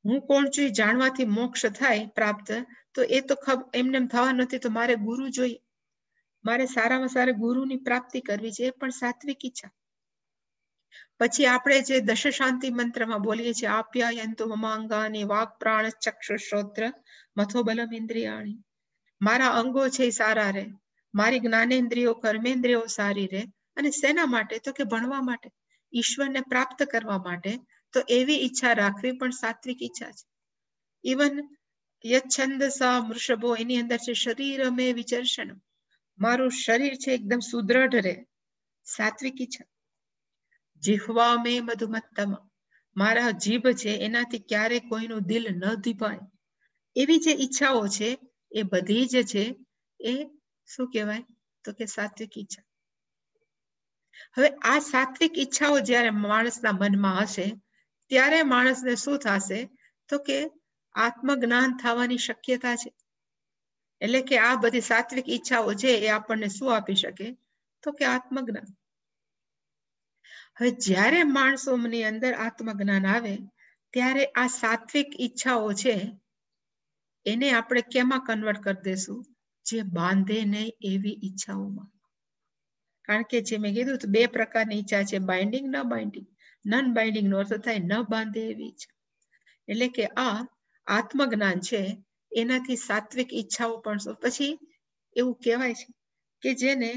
હું કોણ છું એ જાણવાથી મોક્ષ થાય પ્રાપ્ત તો એ તો એમને થવા નથી તો મારે ગુરુ જોઈએ મારે સારામાં સારા ગુરુની પ્રાપ્તિ કરવી છે એ પણ સાત્વિક ઈચ્છા પછી આપણે જે દશ શાંતિ મંત્રમાં બોલીએ છીએ આપ્યાયંતો મમાંગાની વાક પ્રાણ ચક્ષુ શ્રોત્ર મથોબલમ ઇન્દ્રિયાણી મારા અંગો છે સારા રહે મારી જ્ઞાનેન્દ્રિયો કર્મેન્દ્રિયો સારી રહે અને શેના માટે તો કે ભણવા માટે ઈશ્વરને પ્રાપ્ત કરવા માટે તો એવી ઈચ્છા રાખવી પણ સાત્વિક ઈચ્છા છે ઇવન યચ્છંદ વૃષભો એની અંદર છે શરીર અમે વિચર્ષણ મારું શરીર છે એકદમ સુદ્રઢ રહે સાત્વિક ઈચ્છા જીહવા મે મધુમત્તમ મારા જીભ છે એનાથી ક્યારે કોઈનું દિલ ન ધીપાય એવી જે ઈચ્છાઓ છે એ બધી જ છે એ શું કહેવાય તો કે સાત્વિક ઈચ્છા હવે આ સાત્વિક ઈચ્છાઓ જ્યારે માણસના મનમાં હશે ત્યારે માણસને શું થશે તો કે આત્મજ્ઞાન થવાની શક્યતા છે એટલે કે આ બધી સાત્વિક ઈચ્છાઓ છે એ આપણને શું આપી શકે તો કે આત્મજ્ઞાન હવે જ્યારે માણસોની અંદર આત્મજ્ઞાન આવે ત્યારે આ સાત્વિક ઈચ્છાઓ છે એને આપણે કેમાં કન્વર્ટ કરી દેશું જે બાંધે નહીં એવી ઈચ્છાઓમાં કારણ કે જે મેં કીધું બે પ્રકારની ઈચ્છા છે બાઇન્ડિંગ ન બાઇન્ડિંગ નન બાઇન્ડિંગ નો અર્થ થાય ન બાંધે એવી જ એટલે કે આ આત્મજ્ઞાન છે એનાથી સાત્વિક ઈચ્છાઓ પણ પછી એવું કહેવાય છે કે જેને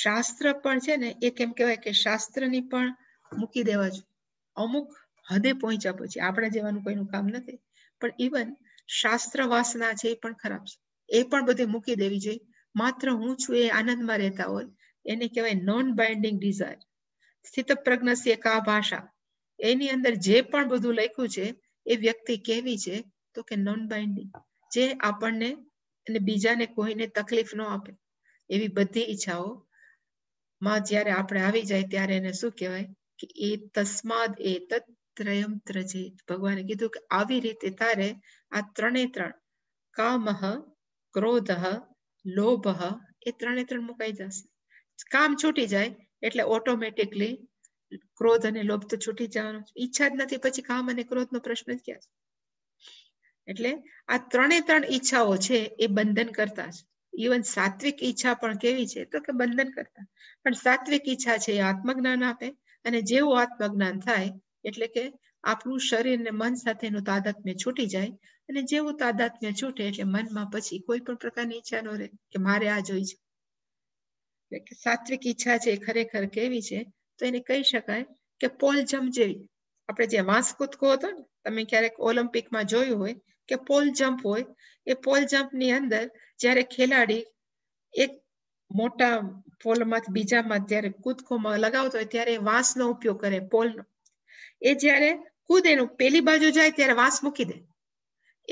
શાસ્ત્ર પણ છે ને એ કેમ કહેવાય કે શાસ્ત્રની પણ મૂકી દેવા જોઈએ અમુક હદે પહોંચ્યા પછી આપણે જેવાનું કોઈનું કામ નથી પણ ઇવન શાસ્ત્ર વાસના છે એ પણ ખરાબ છે એ પણ બધી મૂકી દેવી જોઈએ માત્ર હું છું એ આનંદમાં રહેતા હોય એને કહેવાય નોન બાઇન્ડિંગ ડિઝાયર સ્થિતપ્રજ્ઞસ્ય કા ભાષા એની અંદર જે પણ બધું લખ્યું છે એ વ્યક્તિ કેવી છે તો કે નોન બાઇન્ડિંગ જે આપણને અને બીજાને કોઈને તકલીફ ન આપે એવી બધી ઈચ્છાઓ માં જ્યારે આપણે આવી જાય ત્યારે એને શું કહેવાય કે એ તસ્માદ એ તત્રયમ ત્રજે ભગવાને કીધું કે આવી રીતે તારે આ ત્રણે ત્રણ કામહ ક્રોધ લોભહ એ ત્રણે ત્રણ મુકાઈ જશે કામ છૂટી જાય એટલે ઓટોમેટિકલી ક્રોધ અને લોભ તો છૂટી જવાનો ઈચ્છા જ નથી પછી કામ અને ક્રોધનો પ્રશ્ન જ ક્યાં છે એટલે આ ત્રણે ત્રણ ઈચ્છાઓ છે એ બંધન કરતા છે ઇવન સાત્વિક ઈચ્છા પણ કેવી છે તો કે બંધન કરતા પણ સાત્વિક ઈચ્છા છે એ આત્મજ્ઞાન આપે અને જેવું આત્મજ્ઞાન થાય એટલે કે આપણું શરીર ને મન સાથેનું તાદાત્મ્ય છૂટી જાય અને જેવું તાદાત્મ્ય છૂટે એટલે મનમાં પછી કોઈ પણ પ્રકારની ઈચ્છા ન રહે કે મારે આ જોઈ છે સાત્વિક ઈચ્છા છે ખરેખર કેવી છે તો એને કહી શકાય કે પોલ જમ્પ જેવી આપણે જે વાંસ કૂદકો હતો ને તમે ક્યારેક ઓલિમ્પિકમાં જોયું હોય કે પોલ જમ્પ હોય એ પોલ જમ્પની અંદર જ્યારે ખેલાડી એક મોટા પોલમાંથી બીજામાં જ્યારે કૂદકોમાં લગાવતો હોય ત્યારે વાંસનો ઉપયોગ કરે પોલનો એ જ્યારે કૂદે એનું પેલી બાજુ જાય ત્યારે વાંસ મૂકી દે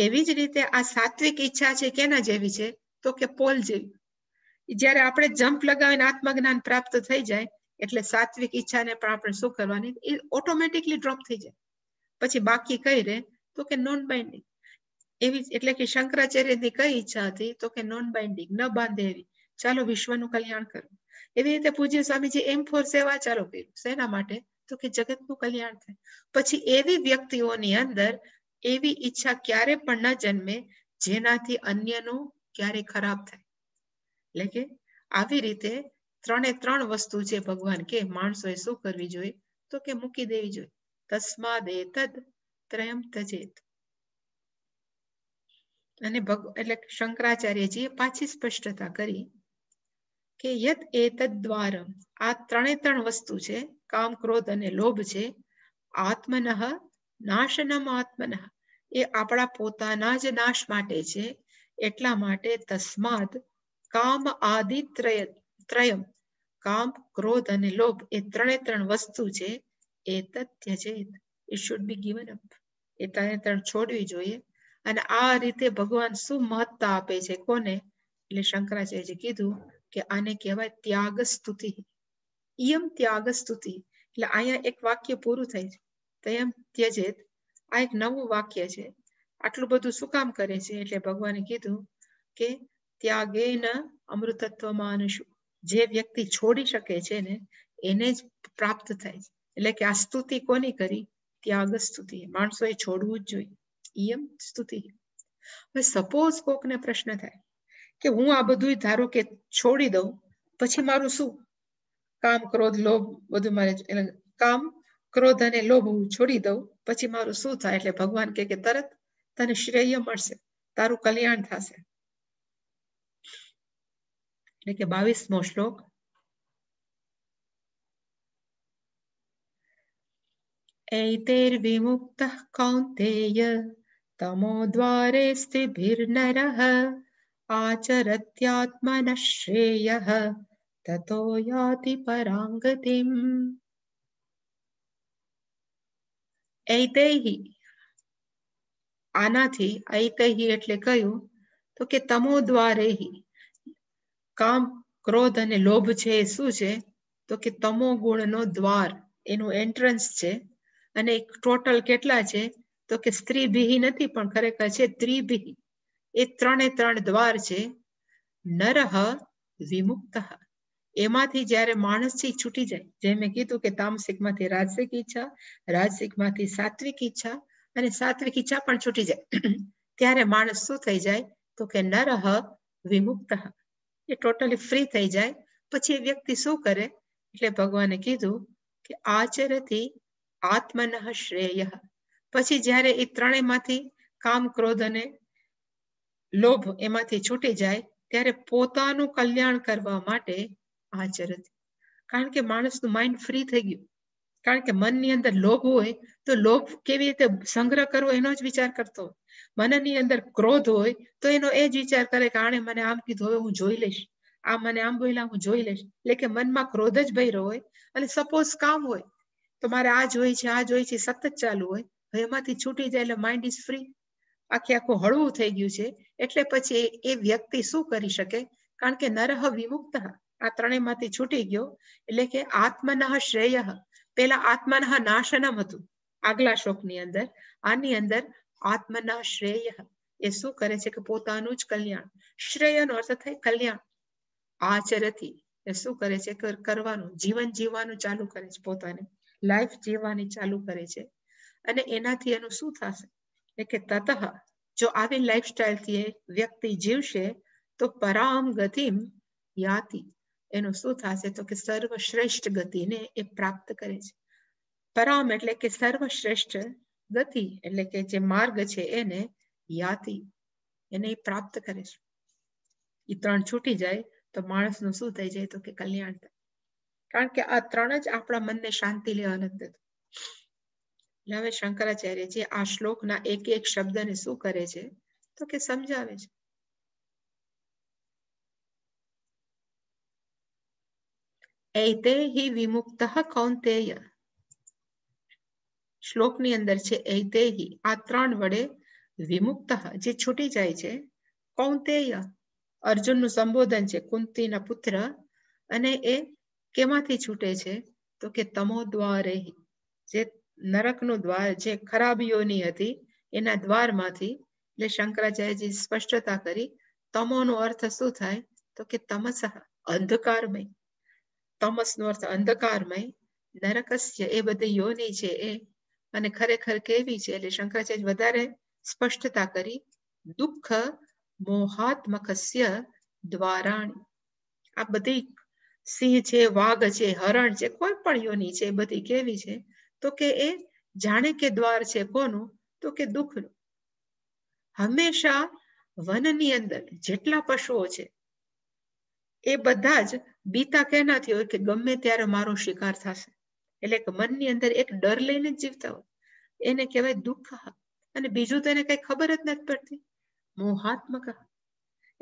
એવી જ રીતે આ સાત્વિક ઈચ્છા છે કેના જેવી છે તો કે પોલ જેવી જ્યારે આપણે જમ્પ લગાવીને આત્મજ્ઞાન પ્રાપ્ત થઈ જાય એટલે સાત્વિક ઈચ્છાને પણ આપણે શું કરવાની એ ઓટોમેટિકલી ડ્રોપ થઈ જાય પછી બાકી કઈ રહે તો કે નોન બાઇન્ડિંગ એવી એટલે કે શંકરાચાર્યની કઈ ઈચ્છા હતી તો કે નોન બાઇન્ડિંગ ન બાંધે એવી ચાલો વિશ્વનું કલ્યાણ કરવું એવી રીતે પૂજ્ય સ્વામીજી એમ ફોર સેવા ચાલુ કર્યું શેના માટે તો કે જગતનું કલ્યાણ થાય પછી એવી વ્યક્તિઓની અંદર એવી ઈચ્છા ક્યારે પણ ન જન્મે જેનાથી અન્યનું ક્યારે ખરાબ થાય એટલે કે આવી રીતે ત્રણે ત્રણ વસ્તુ છે ભગવાન કે માણસોએ શું કરવી જોઈએ તો કે મૂકી દેવી જોઈએ તસ્માદ એ તદ ત્રયમ તજેત અને ભગ એટલે શંકરાચાર્યજીએ પાછી સ્પષ્ટતા કરી કે યત એ તદ્વારમ આ ત્રણે ત્રણ વસ્તુ છે કામ ક્રોધ અને લોભ છે આત્મનઃ નાશનમ આત્મનઃ એ આપણા પોતાના જ નાશ માટે છે એટલા માટે તસ્માદ કામ આદિ ત્રય કામ ક્રોધ અને લોભ એ ત્રણે ત્રણ વસ્તુ છે એ તથ્ય it should be given up એ ત્રણે ત્રણ છોડવી જોઈએ અને આ રીતે ભગવાન શું મહત્તા આપે છે કોને એટલે શંકરાચાર્યજી કીધું કે આને કહેવાય ત્યાગ સ્તુતિ ઈયમ ત્યાગ સ્તુતિ એટલે અહીંયા એક વાક્ય પૂરું થાય છે તયમ ત્યજેત આ એક નવું વાક્ય છે આટલું બધું શું કામ કરે છે એટલે ભગવાને કીધું કે ત્યાગેન અમૃતત્વમાનશુ જે વ્યક્તિ છોડી શકે છે ને એને જ પ્રાપ્ત થાય છે એટલે કે આ સ્તુતિ કોની કરી ત્યાગ સ્તુતિ માણસોએ છોડવું જ જોઈએ ઈયમ સ્તુતિ હવે સપોઝ કોકને પ્રશ્ન થાય કે હું આ બધું ધારો કે છોડી દઉં પછી મારું શું કામ ક્રોધ લોભ બધું મારે કામ ક્રોધ અને લોભ હું છોડી દઉં પછી મારું શું થાય એટલે ભગવાન કે તરત તને શ્રેય મળશે તારું કલ્યાણ થશે એટલે કે श्लोक શ્લોક एतैर्विमुक्तः कौन्तेय तमोद्वारे स्थिभिर्नरः आचरत्यात्मनः श्रेयः ततो याति पराङ्गतिम् ઐતૈહી આનાથી ઐતૈહી એટલે કહ્યું તો કે તમો દ્વારેહી કામ ક્રોધ અને લોભ છે એ શું છે તો કે તમો ગુણનો દ્વાર એનું એન્ટ્રન્સ છે અને ટોટલ કેટલા છે તો કે સ્ત્રી બિહી નથી પણ ખરેખર છે ત્રિબિહી એ ત્રણે ત્રણ દ્વાર છે નરહ વિમુક્ત એમાંથી જ્યારે માણસથી છૂટી જાય જે મેં કીધું કે તામસિક માંથી રાજસિક ઈચ્છા રાજસિકમાંથી સાત્વિક ઈચ્છા અને સાત્વિક ઈચ્છા પણ છૂટી જાય ત્યારે માણસ શું થઈ જાય તો કે નરહ વિમુક્ત એ ટોટલી ફ્રી થઈ જાય પછી એ વ્યક્તિ શું કરે એટલે ભગવાને કીધું કે આચરથી આત્મન શ્રેય પછી જ્યારે એ ત્રણેયમાંથી કામ ક્રોધ અને લોભ એમાંથી છૂટી જાય ત્યારે પોતાનું કલ્યાણ કરવા માટે આચરતી કારણ કે માણસનું માઇન્ડ ફ્રી થઈ ગયું કારણ કે મનની અંદર લોભ હોય તો લોભ કેવી રીતે સંગ્રહ કરવો એનો જ વિચાર કરતો મનની અંદર ક્રોધ હોય તો એનો એ જ વિચાર કરે કે આણે મને આમ કીધું હવે હું જોઈ લઈશ આ મને આમ બોલ્યા હું જોઈ લઈશ એટલે કે મનમાં ક્રોધ જ ભર્યો હોય અને સપોઝ કામ હોય તો મારે આ જોઈ છે આ જોઈ છે સતત ચાલુ હોય એમાંથી છૂટી જાય એટલે માઇન્ડ ઇઝ ફ્રી આખે આખું હળવું થઈ ગયું છે એટલે પછી એ વ્યક્તિ શું કરી શકે કારણ કે નરહ વિમુક્ત આ ત્રણેયમાંથી છૂટી ગયો એટલે કે આત્મનઃ શ્રેય પહેલા આત્માના નાશનમ હતું આગલા શ્લોકની અંદર આની અંદર આત્મના શ્રેય એ શું કરે છે કે પોતાનું જ કલ્યાણ શ્રેયનો અર્થ થાય કલ્યાણ આચરથી એ શું કરે છે કરવાનું જીવન જીવવાનું ચાલુ કરે છે પોતાને લાઈફ જીવવાની ચાલુ કરે છે અને એનાથી એનું શું થશે એટલે કે તતઃ જો આવી લાઈફસ્ટાઈલથી વ્યક્તિ જીવશે તો પરામ ગતિમ યાતિ એનું શું થશે તો કે સર્વશ્રેષ્ઠ ગતિને એ પ્રાપ્ત કરે છે પરામ એટલે કે સર્વશ્રેષ્ઠ ગતિ એટલે કે જે માર્ગ છે એને યાતિ એને પ્રાપ્ત કરે છે એ ત્રણ છૂટી જાય તો માણસનું શું થઈ જાય તો કે કલ્યાણ થાય કારણ કે આ ત્રણ જ આપણા મનને શાંતિ લેવા નથી એટલે હવે શંકરાચાર્યજી આ શ્લોકના એક એક શબ્દને શું કરે છે તો કે સમજાવે છે ઐતેહી વિમુક્ત કૌંતેય શ્લોકની અંદર છે ઐતેહી આ ત્રણ વડે વિમુક્ત જે છૂટી જાય છે કૌંતેય અર્જુનનું સંબોધન છે કુંતીના પુત્ર અને એ કેમાંથી છૂટે છે તો કે તમો દ્વારે જે નરકનું દ્વાર જે ખરાબીઓની હતી એના દ્વારમાંથી એટલે શંકરાચાર્યજી સ્પષ્ટતા કરી તમોનો અર્થ શું થાય તો કે તમસ અંધકારમય તમસનો અર્થ અંધકારમય નરકસ્ય એ બધી યોની છે એ અને ખરેખર કેવી છે એટલે શંકરાચાર્ય વધારે સ્પષ્ટતા કરી દુઃખ મોહાત્મકસ્ય દ્વારાણી આ બધી સિંહ છે વાઘ છે હરણ છે કોઈ પણ યોની છે એ બધી કેવી છે તો કે એ જાણે કે દ્વાર છે કોનું તો કે દુઃખનું હંમેશા વનની અંદર જેટલા પશુઓ છે એ બધા જ બીતા કેનાથી હોય કે ગમે ત્યારે મારો શિકાર થશે એટલે કે મનની અંદર એક ડર લઈને જ જીવતા હોય એને કહેવાય દુઃખ અને બીજું તો એને કઈ ખબર જ નથી પડતી મોહાત્મક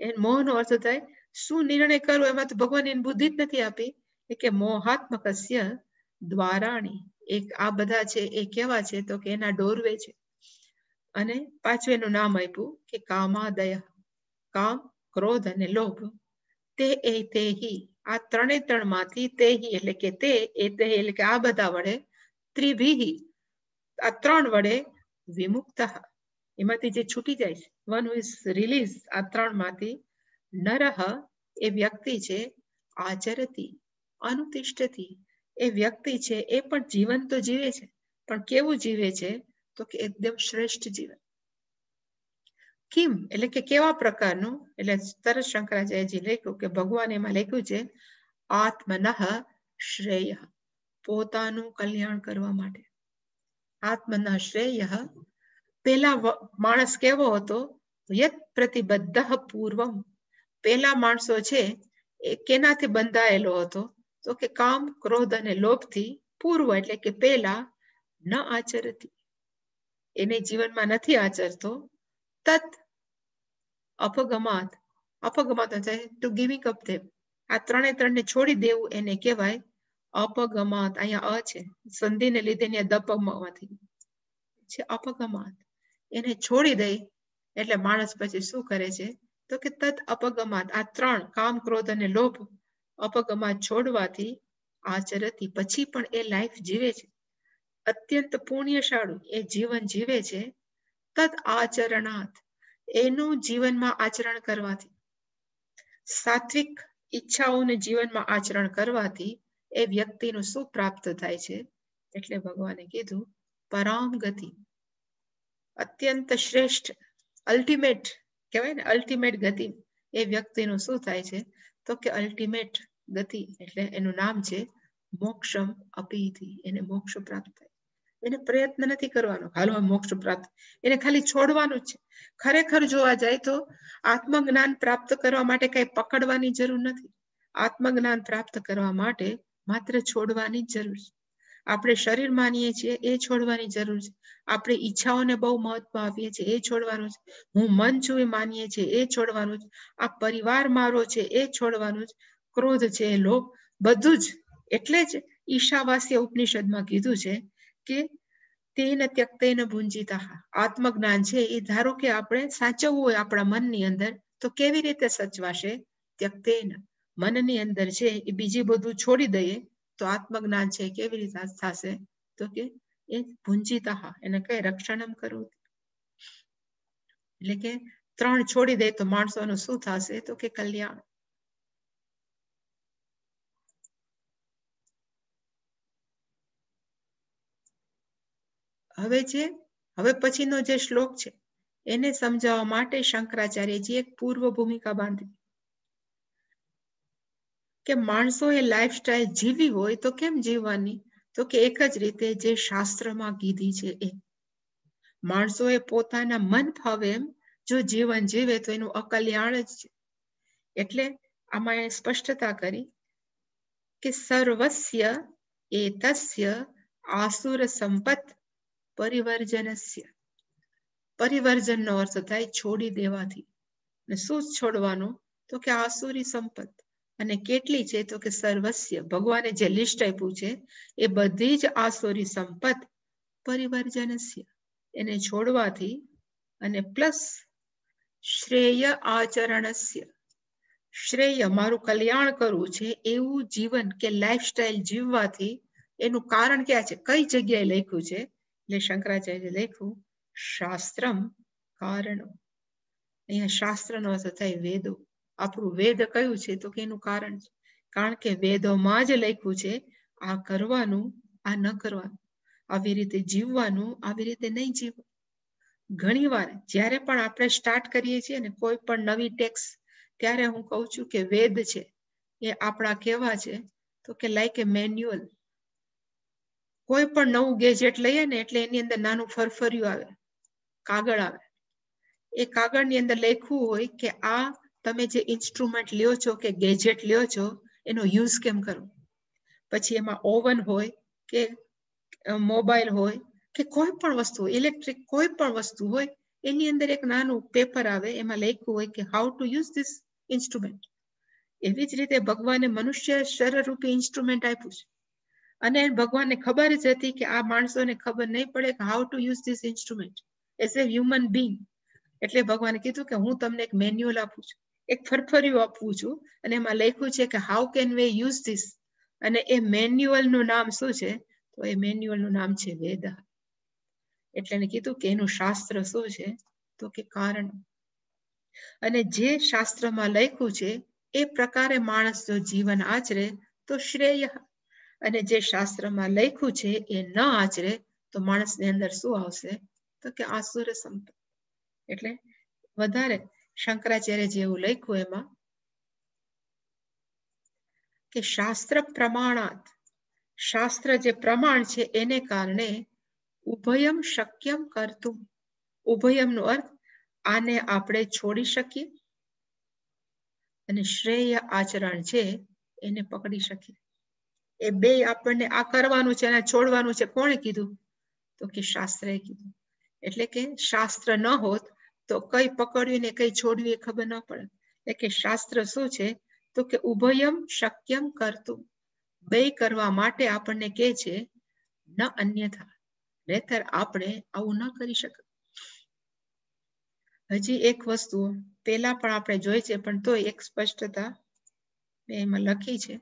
એ મોહનો અર્થ થાય શું નિર્ણય કરવો એમાં તો ભગવાન એને બુદ્ધિ જ નથી આપી એ કે મોહાત્મકસ્ય દ્વારાણી એક આ બધા છે એ કેવા છે તો કે એના ડોરવે છે અને પાછું એનું નામ આપ્યું કે કામાદય કામ ક્રોધ અને લોભ તે એ તે આ ત્રણે ત્રણ માંથી તેહી એટલે કે તે એ તે એટલે કે આ બધા વડે ત્રિભીહી આ ત્રણ વડે વિમુક્ત એમાંથી જે છૂટી જાય છે વન હુ ઇઝ રિલીઝ આ ત્રણ માંથી નરહ એ વ્યક્તિ છે આચરતી અનુતિષ્ઠતી એ વ્યક્તિ છે એ પણ જીવન તો જીવે છે પણ કેવું જીવે છે તો કે એકદમ શ્રેષ્ઠ જીવન કિમ એટલે કે કેવા પ્રકારનું એટલે તરત શંકરાચાર્યજી લખ્યું કે ભગવાન એમાં લખ્યું છે આત્મનઃ શ્રેય પોતાનું કલ્યાણ કરવા માટે આત્મનઃ શ્રેય પેલા માણસ કેવો હતો યત પ્રતિબદ્ધ પૂર્વમ પેલા માણસો છે એ કેનાથી બંધાયેલો હતો તો કે કામ ક્રોધ અને લોભથી પૂર્વ એટલે કે પેલા ન આચરતી એને જીવનમાં નથી આચરતો તત અપગમાત અપગમાત થાય ટુ ગિવિંગ અપ ધેમ આ ત્રણે ત્રણને છોડી દેવું એને કહેવાય અપગમાત અહીંયા અ છે સંધિને લીધે અહીંયા દપગમાંથી છે અપગમાત એને છોડી દઈ એટલે માણસ પછી શું કરે છે તો કે તત અપગમાત આ ત્રણ કામ ક્રોધ અને લોભ અપગમાત છોડવાથી આચરતી પછી પણ એ લાઈફ જીવે છે અત્યંત પુણ્યશાળું એ જીવન જીવે છે તત આચરણાથ એનું જીવનમાં આચરણ કરવાથી સાત્વિક ઈચ્છાઓને જીવનમાં આચરણ કરવાથી એ વ્યક્તિનું શું પ્રાપ્ત થાય છે એટલે ભગવાને કીધું પરામ ગતિ અત્યંત શ્રેષ્ઠ અલ્ટિમેટ કહેવાય ને અલ્ટિમેટ ગતિ એ વ્યક્તિનું શું થાય છે તો કે અલ્ટિમેટ ગતિ એટલે એનું નામ છે મોક્ષમ અપીથી એને મોક્ષ પ્રાપ્ત થાય એને પ્રયત્ન નથી કરવાનો હાલમાં મોક્ષ પ્રાપ્ત એને ખાલી છોડવાનું છે ખરેખર જોવા જાય તો આત્મજ્ઞાન પ્રાપ્ત કરવા માટે કઈ પકડવાની જરૂર નથી આત્મજ્ઞાન પ્રાપ્ત કરવા માટે માત્ર છોડવાની જરૂર છે આપણે શરીર માનીએ છીએ એ છોડવાની જરૂર છે આપણે ઈચ્છાઓને બહુ મહત્વ આપીએ છીએ એ છોડવાનું છે હું મન છું એ માનીએ છીએ એ છોડવાનું છે આ પરિવાર મારો છે એ છોડવાનું છે ક્રોધ છે લોભ બધું જ એટલે જ ઈશાવાસ્ય ઉપનિષદમાં કીધું છે કે તેન ત્યક્તેન ભુંજિતા આત્મજ્ઞાન છે એ ધારો કે આપણે સાચવવું હોય આપણા મનની અંદર તો કેવી રીતે સચવાશે ત્યક્તેન મનની અંદર છે એ બીજી બધું છોડી દઈએ તો આત્મજ્ઞાન છે કેવી રીતે થશે તો કે એ ભુંજિતા એને કઈ રક્ષણમ કરવું એટલે કે ત્રણ છોડી દે તો માણસોનું શું થશે તો કે કલ્યાણ હવે જે હવે પછીનો જે શ્લોક છે એને સમજાવવા માટે શંકરાચાર્યજી એક પૂર્વ ભૂમિકા બાંધી કે માણસોએ લાઈફસ્ટાઈલ જીવી હોય તો કેમ જીવવાની તો કે એક જ રીતે જે શાસ્ત્રમાં કીધી છે એ માણસોએ પોતાના મન ફાવે એમ જો જીવન જીવે તો એનું અકલ્યાણ જ છે એટલે આમાં એ સ્પષ્ટતા કરી કે સર્વસ્ય એ તસ્ય આસુર સંપત્ત પરિવર્જનસ્ય પરિવર્જનનો અર્થ થાય છોડી દેવાથી ને શું છોડવાનું તો કે આસુરી સંપત્ત અને કેટલી છે તો કે સર્વસ્ય ભગવાને જે લિસ્ટ આપ્યું છે એ બધી જ આસુરી સંપત પરિવર્જનસ્ય એને છોડવાથી અને પ્લસ શ્રેય આચરણસ્ય શ્રેય મારું કલ્યાણ કરવું છે એવું જીવન કે લાઈફસ્ટાઈલ જીવવાથી એનું કારણ ક્યાં છે કઈ જગ્યાએ લખ્યું છે એટલે શંકરાચાર્ય લખ્યું શાસ્ત્રમ કારણો અહીંયા શાસ્ત્રનો અર્થ થાય વેદો આપણું વેદ કયું છે તો કે એનું કારણ છે કારણ કે વેદોમાં જ લખ્યું છે આ કરવાનું આ ન કરવાનું આવી રીતે જીવવાનું આવી રીતે નહીં જીવવું ઘણીવાર જ્યારે પણ આપણે સ્ટાર્ટ કરીએ છીએ ને કોઈ પણ નવી ટેક્સ ત્યારે હું કહું છું કે વેદ છે એ આપણા કેવા છે તો કે લાઈક એ મેન્યુઅલ કોઈ પણ નવું ગેજેટ લઈએ ને એટલે એની અંદર નાનું ફરફર્યું આવે કાગળ આવે એ કાગળની અંદર લખવું હોય કે આ તમે જે ઇન્સ્ટ્રુમેન્ટ લ્યો છો કે ગેજેટ લ્યો છો એનો યુઝ કેમ કરો પછી એમાં ઓવન હોય કે મોબાઈલ હોય કે કોઈ પણ વસ્તુ ઇલેક્ટ્રિક કોઈ પણ વસ્તુ હોય એની અંદર એક નાનું પેપર આવે એમાં લખ્યું હોય કે how to use this instrument એવી જ રીતે ભગવાને મનુષ્ય શરીરરૂપી ઇન્સ્ટ્રુમેન્ટ આપ્યું છે અને ભગવાનને ખબર જ હતી કે આ માણસોને ખબર નહીં પડે કે how to use this instrument as a human being એટલે ભગવાને કીધું કે હું તમને એક મેન્યુઅલ આપું છું એક ફરફર્યું આપવું છું અને એમાં લખ્યું છે કે how can we use this અને એ મેન્યુઅલનું નામ શું છે તો એ મેન્યુઅલનું નામ છે વેદ એટલે એને કીધું કે એનું શાસ્ત્ર શું છે તો કે કારણ અને જે શાસ્ત્રમાં લખ્યું છે એ પ્રકારે માણસ જો જીવન આચરે તો શ્રેય અને જે શાસ્ત્રમાં લખ્યું છે એ ન આચરે તો માણસની અંદર શું આવશે તો કે આસુર સંપત્તિ એટલે વધારે શંકરાચાર્ય જેવું લખ્યું એમાં કે શાસ્ત્ર પ્રમાણાત શાસ્ત્ર જે પ્રમાણ છે એને કારણે ઉભયમ શક્યમ કરતું ઉભયમનો અર્થ આને આપણે છોડી શકીએ અને શ્રેય આચરણ છે એને પકડી શકીએ એ બે આપણને આ કરવાનું છે અને છોડવાનું છે કોણે કીધું તો કે શાસ્ત્રએ કીધું એટલે કે શાસ્ત્ર ન હોત તો કઈ પકડ્યું ને કઈ છોડ્યું એ ખબર ન પડે એટલે કે શાસ્ત્ર શું છે તો કે ઉભયમ શક્યમ કરતું બે કરવા માટે આપણને કે છે ન અન્યથા નહીતર આપણે આવું ન કરી શકીએ હજી એક વસ્તુ પેલા પણ આપણે જોઈ છે પણ તો એક સ્પષ્ટતા મેં એમાં લખી છે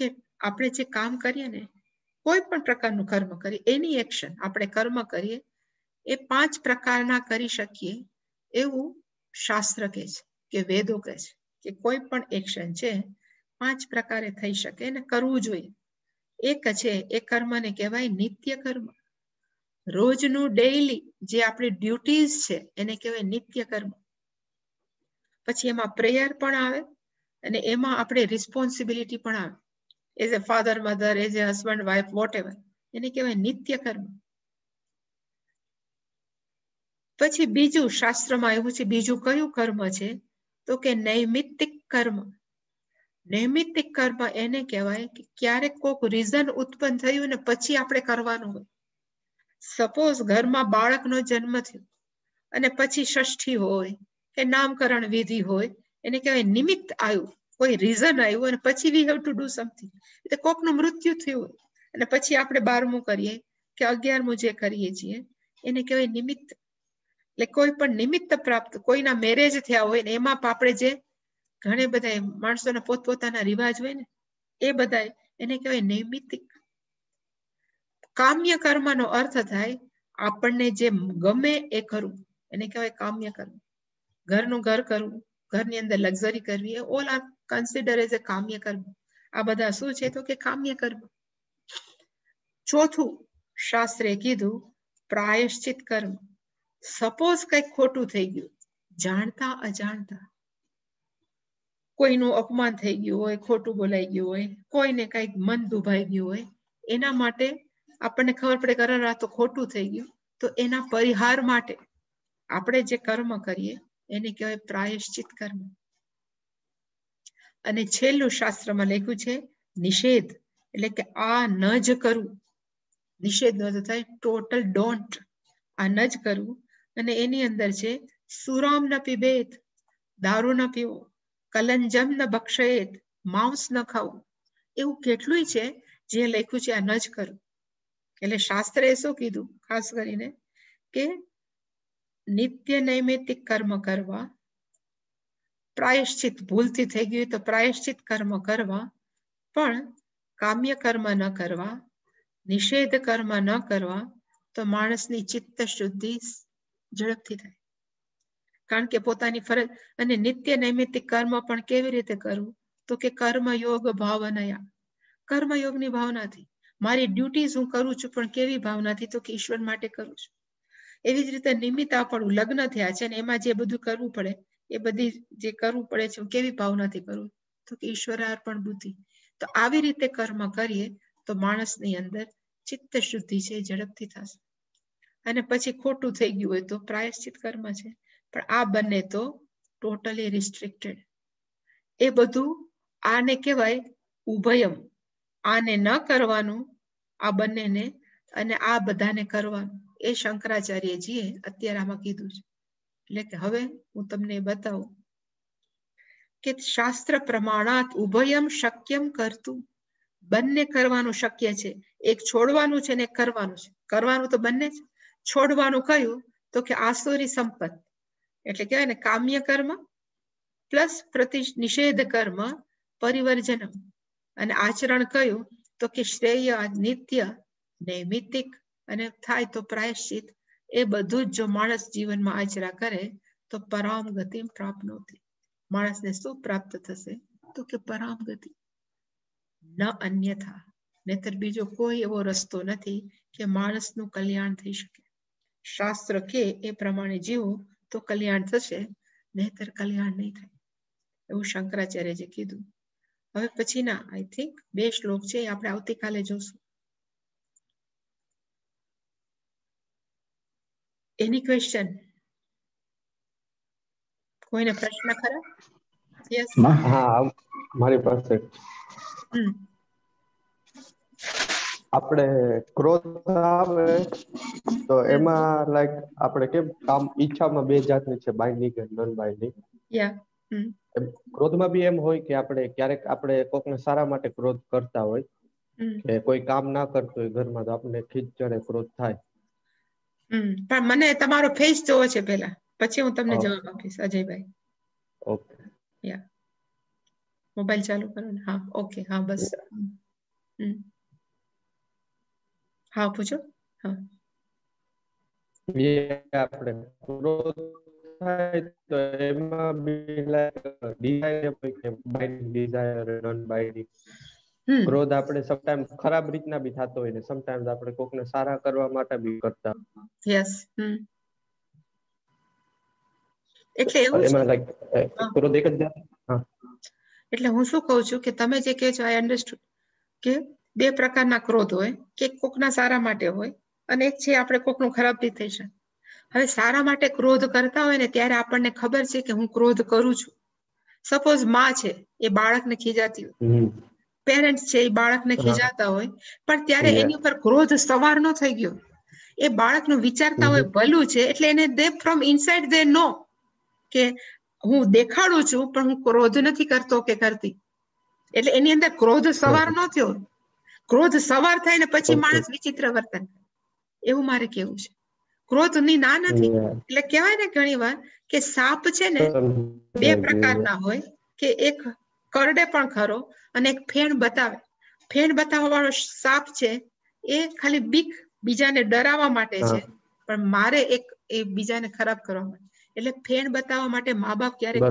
કે આપણે જે કામ કરીએ ને કોઈ પણ પ્રકારનું કર્મ કરીએ એની એક્શન આપણે કર્મ કરીએ એ પાંચ પ્રકારના કરી શકીએ એવું શાસ્ત્ર કહે છે કે વેદો કહે છે કે કોઈ પણ એક્શન છે પાંચ પ્રકારે થઈ શકે અને કરવું જોઈએ એક છે એ કર્મને કહેવાય નિત્ય કર્મ રોજનું ડેઈલી જે આપણી ડ્યુટીઝ છે એને કહેવાય નિત્ય કર્મ પછી એમાં પ્રેયર પણ આવે અને એમાં આપણે રિસ્પોન્સિબિલિટી પણ આવે as a father mother as a husband wife whatever એને કહેવાય નિત્ય કર્મ પછી બીજું શાસ્ત્રમાં એવું છે બીજું કયું કર્મ છે તો કે નૈમિત્તિક કર્મ નૈમિત્તિક કર્મ એને કહેવાય કે ક્યારેક કોઈક રીઝન ઉત્પન્ન થયું ને પછી આપણે કરવાનું હોય સપોઝ ઘરમાં બાળકનો જન્મ થયો અને પછી ષષ્ઠી હોય કે નામકરણ વિધિ હોય એને કહેવાય નિમિત્ત આવ્યું કોઈ રીઝન આવ્યું અને પછી we have to do something એટલે કોકનું મૃત્યુ થયું અને પછી આપણે બારમું કરીએ કે અગિયારમું જે કરીએ છીએ એને કહેવાય નિમિત્ત એટલે કોઈ પણ નિમિત્ત પ્રાપ્ત કોઈના મેરેજ થયા હોય ને એમાં આપણે જે ઘણે બધા માણસોના પોતપોતાના રિવાજ હોય ને એ બધા એને કહેવાય નૈમિતિક કામ્ય કર્મનો અર્થ થાય આપણને જે ગમે એ કરવું એને કહેવાય કામ્ય કર્મ ઘરનું ઘર કરવું ઘરની અંદર લક્ઝરી કરવી એ all are consider as a કામ્ય કર્મ આ બધા શું છે તો કે કામ્ય કર્મ ચોથું શાસ્ત્રે કીધું પ્રાયશ્ચિત કર્મ સપોઝ કઈ ખોટું થઈ ગયું જાણતા અજાણતા કોઈનું અપમાન થઈ ગયું હોય ખોટું બોલાઈ ગયું હોય કોઈને કઈક મન દુભાઈ ગયું હોય એના માટે આપણને ખબર પડે કે આ તો ખોટું થઈ ગયું તો એના પરિહાર માટે આપણે જે કર્મ કરીએ એને કહેવાય પ્રાયશ્ચિત કર્મ અને છેલ્લું શાસ્ત્રમાં લખ્યું છે નિષેધ એટલે કે આ ન જ કરવું નિષેધ નો થાય ટોટલ ડોન્ટ આ ન જ કરવું અને એની અંદર છે સુરામ ન પીબેત દારૂ ન પીવો કલંજમ ન બક્ષયેત માંસ ન ખાવું એવું કેટલું છે જે લખ્યું છે આ ન જ કરવું એટલે શાસ્ત્ર એ શું કીધું ખાસ કરીને કે નિત્ય નૈમિતિક કર્મ કરવા પ્રાયશ્ચિત ભૂલથી થઈ ગયું તો પ્રાયશ્ચિત કર્મ કરવા પણ કામ્ય કર્મ ન કરવા નિષેધ કર્મ ન કરવા તો માણસની ચિત્ત શુદ્ધિ ઝડપથી થાય કારણ કે પોતાની ફરજ અને નિત્ય નૈમિત્તિક કર્મ પણ કેવી રીતે કરવું તો કે કર્મયોગ ભાવનયા કર્મયોગની ભાવનાથી મારી ડ્યુટીઝ હું કરું છું પણ કેવી ભાવનાથી તો કે ઈશ્વર માટે કરું છું એવી જ રીતે નિમિત્ત આપણું લગ્ન થયા છે અને એમાં જે બધું કરવું પડે એ બધી જે કરવું પડે છે કેવી ભાવનાથી કરવું તો કે ઈશ્વરાર્પણ બુદ્ધિ તો આવી રીતે કર્મ કરીએ તો માણસની અંદર ચિત્ત શુદ્ધિ છે ઝડપથી થશે અને પછી ખોટું થઈ ગયું હોય તો પ્રાયશ્ચિત કર્મ છે પણ આ બંને તો ટોટલી રિસ્ટ્રિક્ટેડ એ બધું આને કહેવાય ઉભયમ આને ન કરવાનું આ બંનેને અને આ બધાને કરવાનું એ શંકરાચાર્યજીએ અત્યારે આમાં કીધું છે એટલે કે હવે હું તમને બતાવું કે શાસ્ત્ર પ્રમાણાત ઉભયમ શક્યમ કરતું બંને કરવાનું શક્ય છે એક છોડવાનું છે ને કરવાનું છે કરવાનું તો બંને છે છોડવાનું કયું તો કે આસુરી સંપત એટલે કહેવાય ને કામ્ય કર્મ પ્લસ પ્રતિ નિષેધ કર્મ પરિવર્જનમ અને આચરણ કયું તો કે શ્રેય નિત્ય નૈમિતિક અને થાય તો પ્રાયશ્ચિત એ બધું જ જો માણસ જીવનમાં આચરા કરે તો પરામ ગતિ પ્રાપ્ત નહોતી માણસને શું પ્રાપ્ત થશે તો કે પરામ ગતિ ન અન્યથા નહીતર બીજો કોઈ એવો રસ્તો નથી કે માણસનું કલ્યાણ થઈ શકે શાસ્ત્ર કે એ પ્રમાણે જીવો તો કલ્યાણ થશે નહીતર કલ્યાણ નહીં થાય એવું શંકરાચાર્ય જે કીધું હવે પછીના આઈ થિંક બે શ્લોક છે એ આપણે આવતીકાલે જોશું Any question? કોઈને પ્રશ્ન ખરા યસ હા મારી પાસે આપણે ક્રોધ આવે તો એમાં લાઈક આપણે કેમ કામ ઈચ્છામાં બે જાતની છે બાઇન્ડિંગ એન્ડ નોન બાઇન્ડિંગ ક્રોધમાં બી એમ હોય કે આપણે ક્યારેક આપણે કોકને સારા માટે ક્રોધ કરતા હોય કે કોઈ કામ ના કરતું હોય ઘરમાં તો આપણે ખીચ ચડે ક્રોધ થાય પણ મને તમારો ફેસ જોવો છે પહેલા પછી હું તમને જવાબ આપીશ અજયભાઈ ઓકે યા મોબાઈલ ચાલુ કરો ને હા ઓકે હા બસ હા પૂછો હા આપણે એમાં ડિઝાયર બાઇડિંગ ડિઝાયર ક્રોધ આપણે સમટાઈમ ખરાબ રીતના બી થતો હોય ને સમટાઈમ આપણે કોકને સારા કરવા માટે બી કરતા યસ એટલે એવું ક્રોધ એક જ એટલે હું શું કહું છું કે તમે જે કહે છો આઈ અન્ડરસ્ટુડ કે બે પ્રકારના ક્રોધ હોય કે કોકના સારા માટે હોય અને એક છે આપણે કોકનું ખરાબ થઈ છે હવે સારા માટે ક્રોધ કરતા હોય ને ત્યારે આપણને ખબર છે કે હું ક્રોધ કરું છું સપોઝ માં છે એ બાળકને ખીજાતી હોય પેરેન્ટ્સ છે એ બાળકને ખીજાતા હોય પણ ત્યારે એની ઉપર ક્રોધ સવારનો થઈ ગયો એ બાળકનું વિચારતા mm-hmm. હોય ભલું છે એટલે એને દે ફ્રોમ ઇનસાઇડ દે નો કે હું દેખાડું છું પણ હું ક્રોધ નથી કરતો કે કરતી એટલે એની અંદર ક્રોધ સવાર ન થયો ક્રોધ સવાર થાય ને પછી માણસ વિચિત્ર વર્તન એવું મારે કેવું છે ક્રોધ ની ના નથી એટલે કહેવાય ને ઘણી વાર કે સાપ છે ને બે પ્રકારના હોય કે એક કરડે પણ ખરો અને એક ફેણ બતાવે ફેણ બતાવવા વાળો સાપ છે એ ખાલી બીક બીજાને ડરાવવા માટે છે પણ મારે એક એ બીજાને ખરાબ કરવા માટે એટલે ફેણ બતાવવા માટે મા બાપ ક્યારેક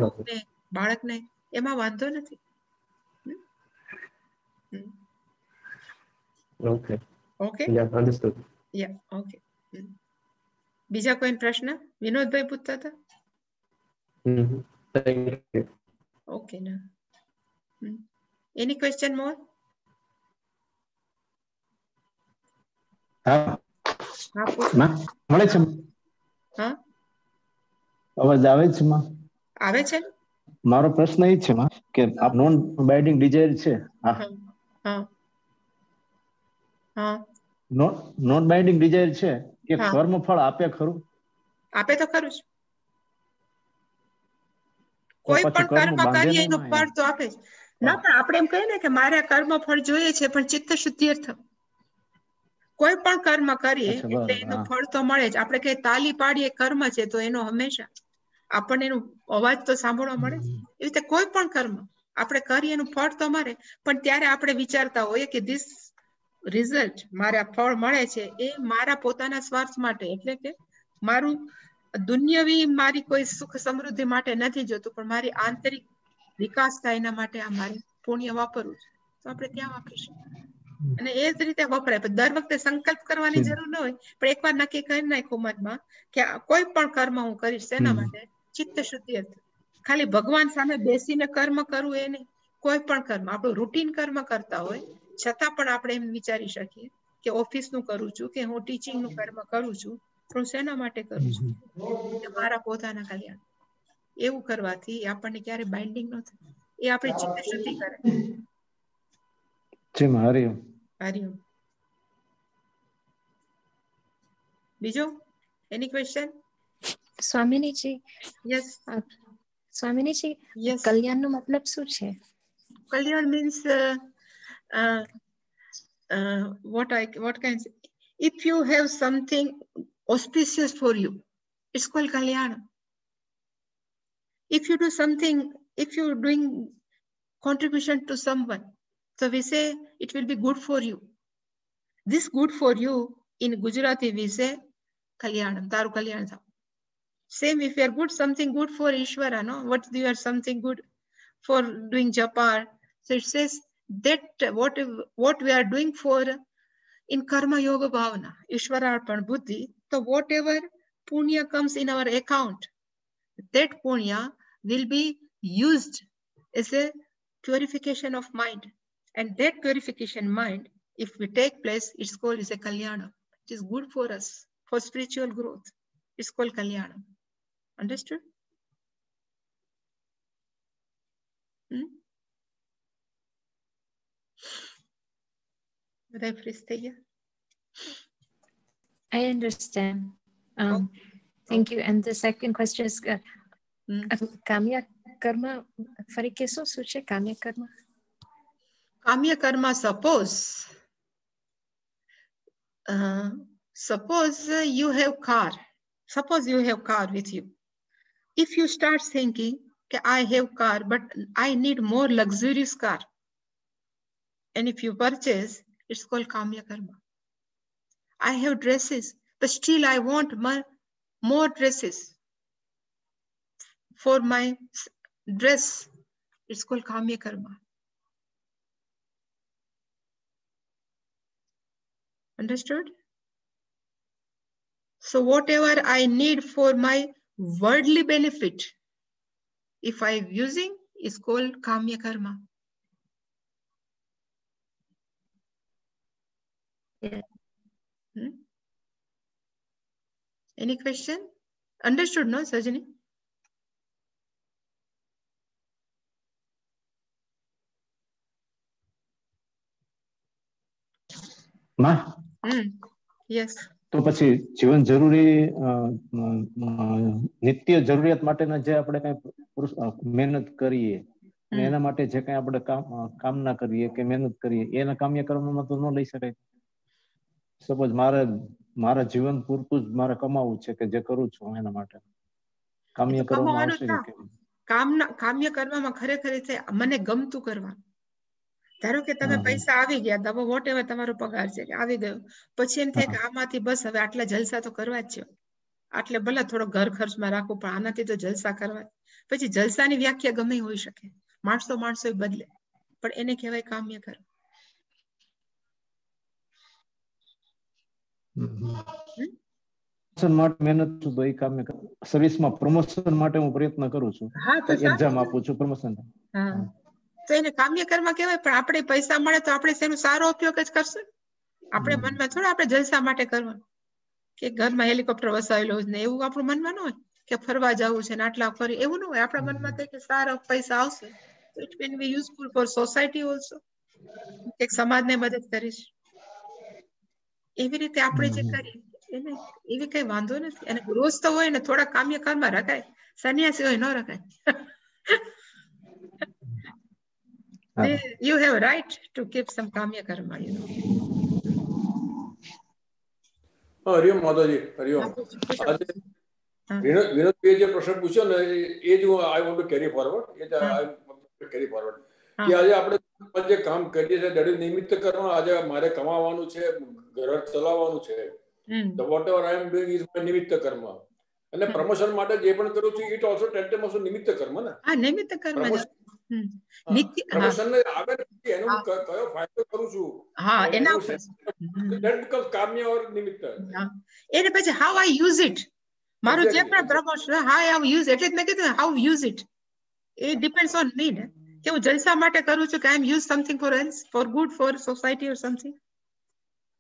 બાળકને એમાં વાંધો નથી ઓકે યા ઓકે બીજા કોઈ પ્રશ્ન વિનોદભાઈ પૂછતા હતા ઓકે ના Hmm. Any question more? છે કે આપ કર્મ ફળ આપે ખરું આપે તો ખરું જ કોઈ પણ કર્મ કરીએ ફળ તો આપે ના પણ આપણે એમ કહીએ ને કે મારે કર્મ ફળ જોઈએ છે પણ ચિત્ત શુદ્ધિ કોઈ પણ કર્મ કરીએ એટલે એનું ફળ તો મળે જ આપણે કઈ તાલી પાડીએ કર્મ છે તો એનો હંમેશા આપણને એનો અવાજ તો સાંભળવા મળે એવી રીતે કોઈ પણ કર્મ આપણે કરીએ એનું ફળ તો મળે પણ ત્યારે આપણે વિચારતા હોઈએ કે ધીસ રિઝલ્ટ મારા ફળ મળે છે એ મારા પોતાના સ્વાર્થ માટે એટલે કે મારું દુન્યવી મારી કોઈ સુખ સમૃદ્ધિ માટે નથી જોતું પણ મારી આંતરિક વિકાસ થાય એના માટે આ મારે પુણ્ય વાપરવું છે તો આપણે ત્યાં વાપરીશું અને એ જ રીતે વપરાય દર વખતે સંકલ્પ કરવાની જરૂર ન હોય પણ એકવાર નક્કી કરી નાખું મનમાં કે કોઈ પણ કર્મ હું કરીશ તેના માટે ચિત્ત શુદ્ધિ ખાલી ભગવાન સામે બેસીને કર્મ કરવું એ નહીં કોઈ પણ કર્મ આપણું રૂટીન કર્મ કરતા હોય છતાં પણ આપણે એમ વિચારી શકીએ કે ઓફિસ નું કરું છું કે હું ટીચિંગ નું કર્મ કરું છું પણ શેના માટે કરું છું મારા પોતાના કલ્યાણ એવું કરવાથી આપણને ક્યારે બાઇન્ડિંગ ન થાય એ આપણે ચિત્ત શુદ્ધિ કરે જેમ હરિયમ હરિયમ બીજું એની question Swaminiji yes Swaminiji yes કલ્યાણ કલ્યાણનો મતલબ શું છે કલ્યાણ means what I what kinds if you have something auspicious for you it's called kalyana If you do something, if you're doing contribution to someone, so we say it will be good for you. This good for you in Gujarati we say Kalyanam, Taru Kalyanam. Same if you are good, something good for Ishvara, no? What you are something good for doing Japar. So it says that what, what we are doing for in Karma Yoga Bhavana, Ishvara Arpan Buddhi, so whatever punya comes in our account, that punya will be used as a purification of mind. And that purification mind, if we take place, it's called is a kalyana. It is good for us, for spiritual growth. It's called kalyana. Understood? Hmm? I understand. Um, okay. Thank you. And the second question is, uh, કામ્ય કર્મ ફરી કેસો શું છે કામ્ય કર્મ કામ્ય કર્મ suppose suppose you have car suppose you have car with you if you start thinking okay, i have car but i need more luxurious car and if you purchase it's called kamya karma i have dresses but still i want more, more dresses for my dress. It's called Kamya Karma. Understood? So whatever I need for my worldly benefit, if I'm using, is called Kamya Karma. Yeah. Hmm? Any question? Understood, no, Sajini? ના yes તો પછી જીવન જરૂરી નિત્ય જરૂરિયાત માટેના જે આપણે કઈ મહેનત કરીએ એના માટે જે કઈ આપણે કામના કરીએ કે મહેનત કરીએ એના કામ્ય કર્મમાં તો ન લઈ શકાય સપોઝ મારે મારા જીવન પૂરતું જ મારે કમાવું છે કે જે કરું છું એના માટે કામ્ય કરવામાં કામ કામના કામ્ય કરવામાં ખરેખર છે મને ગમતું કરવાનું ધારો કે તમે પૈસા આવી ગયા તમે વોટ એવર તમારો પગાર છે આવી ગયો પછી એમ થાય કે આમાંથી બસ હવે આટલા જલસા તો કરવા જ છે આટલે ભલે થોડો ઘર ખર્ચમાં રાખો પણ આનાથી તો જલસા કરવા પછી જલસાની વ્યાખ્યા ગમે હોઈ શકે માણસો માણસો બદલે પણ એને કહેવાય કામ્ય કર્મ પ્રમોશન માટે મહેનત ભાઈ કામ સર્વિસમાં પ્રમોશન માટે હું પ્રયત્ન કરું છું એક્ઝામ આપું છું પ્રમોશન હા તો એને કામ્ય કર્મ કહેવાય પણ આપણે પૈસા મળે તો આપણે તેનો સારો ઉપયોગ જ કરશું આપણે મનમાં થોડા આપણે જલસા માટે કરવાનું કે ઘરમાં હેલિકોપ્ટર વસાવેલો છે ને એવું આપણું મનમાં ન હોય કે ફરવા જવું છે ને આટલા ફરી એવું ન હોય આપણા મનમાં કે સારા પૈસા આવશે તો it can be useful for society also એક સમાજને મદદ કરીશ એવી રીતે આપણે જે કરીએ એને એવી કઈ વાંધો નથી અને રોજ તો હોય ને થોડા કામ્ય કરમાં રખાય સન્યાસી હોય ન રખાય They, ah. you have right to give some kamya karma, you know. Hariom માધવજી Hariom Vinodbhai જે પ્રશ્ન પૂછ્યો ને એ જ I want to carry forward એ જ આઈ કેરી ફોરવર્ડ કે આજે આપણે જે કામ કરીએ છીએ દરેક નિમિત્ત કરવાનું આજે મારે કમાવાનું છે ઘર ચલાવવાનું છે the whatever I am doing is my નિમિત્ત કર્મ અને પ્રમોશન માટે જે પણ કરું છું ઇટ ઓલસો ટેન્ટેમ ઓલસો નિમિત્ત કર્મ ને હા નિમિત્ત કર્મ એને પછી હાઉ આઈ યુઝ ઇટ મારું જે પણ પ્રમોશન હાઈ આઈ યુઝ એટલે જ મેં કીધું હાઉ યુઝ ઇટ એ ડિપેન્ડ્સ ઓન નીડ કે હું જલસા માટે કરું છું કે I am use something for else for good for society or something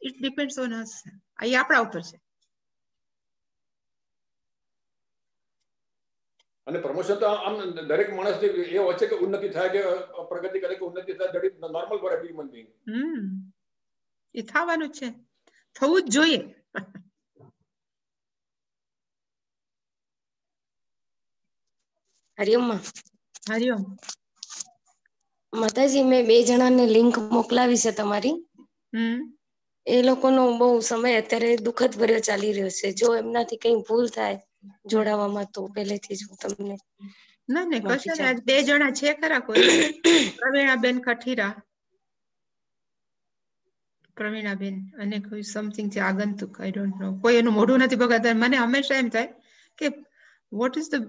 it depends on us એ આપણા ઉપર છે અને પ્રમોશન તો આમ દરેક માણસ એ હોય છે કે ઉન્નતિ થાય કે પ્રગતિ કરે કે ઉન્નતિ થાય દરેક normal for every human being એ થવાનું છે થવું જ જોઈએ હરિઓમ માં હરિઓમ માતાજી મેં બે જણાને લિંક મોકલાવી છે તમારી એ લોકોનો બહુ સમય અત્યારે દુઃખદ ભર્યો ચાલી રહ્યો છે જો એમનાથી કઈ ભૂલ થાય જોડાવામાં તો પહેલેથી જ હું તમને ના ને કશો ને બે જણા છે ખરા કોઈ પ્રવીણાબેન કઠીરા પ્રવીણાબેન અને કોઈ સમથિંગ છે આગંતુક આઈ ડોન્ટ નો કોઈ એનું મોઢું નથી બગાડતા મને હંમેશા એમ થાય કે what is the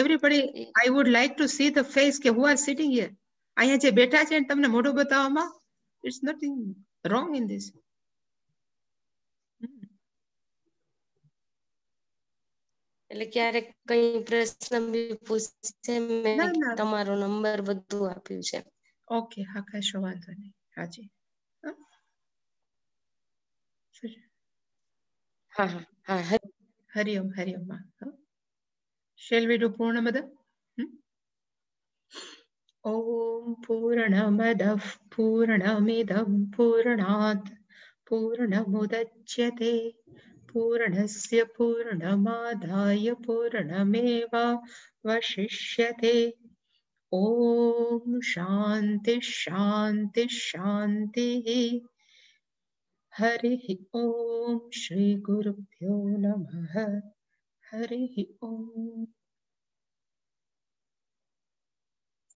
everybody I would like to see the face કે હુ આર સિટિંગ હિયર અહીંયા જે બેઠા છે તમને મોઢું બતાવવામાં it's nothing wrong in this એટલે ક્યારેક કઈ પ્રશ્ન બી પૂછશે મેં તમારો નંબર બધું આપ્યું છે ઓકે હા કશો વાંધો નહીં હાજી હા હા હા હરિયમ હરિયમ માં શેલ વિડો પૂર્ણ મદ ઓમ પૂર્ણમદ પૂર્ણમિદમ પૂર્ણાત પૂર્ણમુદચ્યતે पूर्णस्य पूर्णमादाय पूर्णमेवावशिष्यते ॐ शान्ति शान्ति शान्तिः हरिः ॐ श्रीगुरुभ्यो नमः हरिः ॐ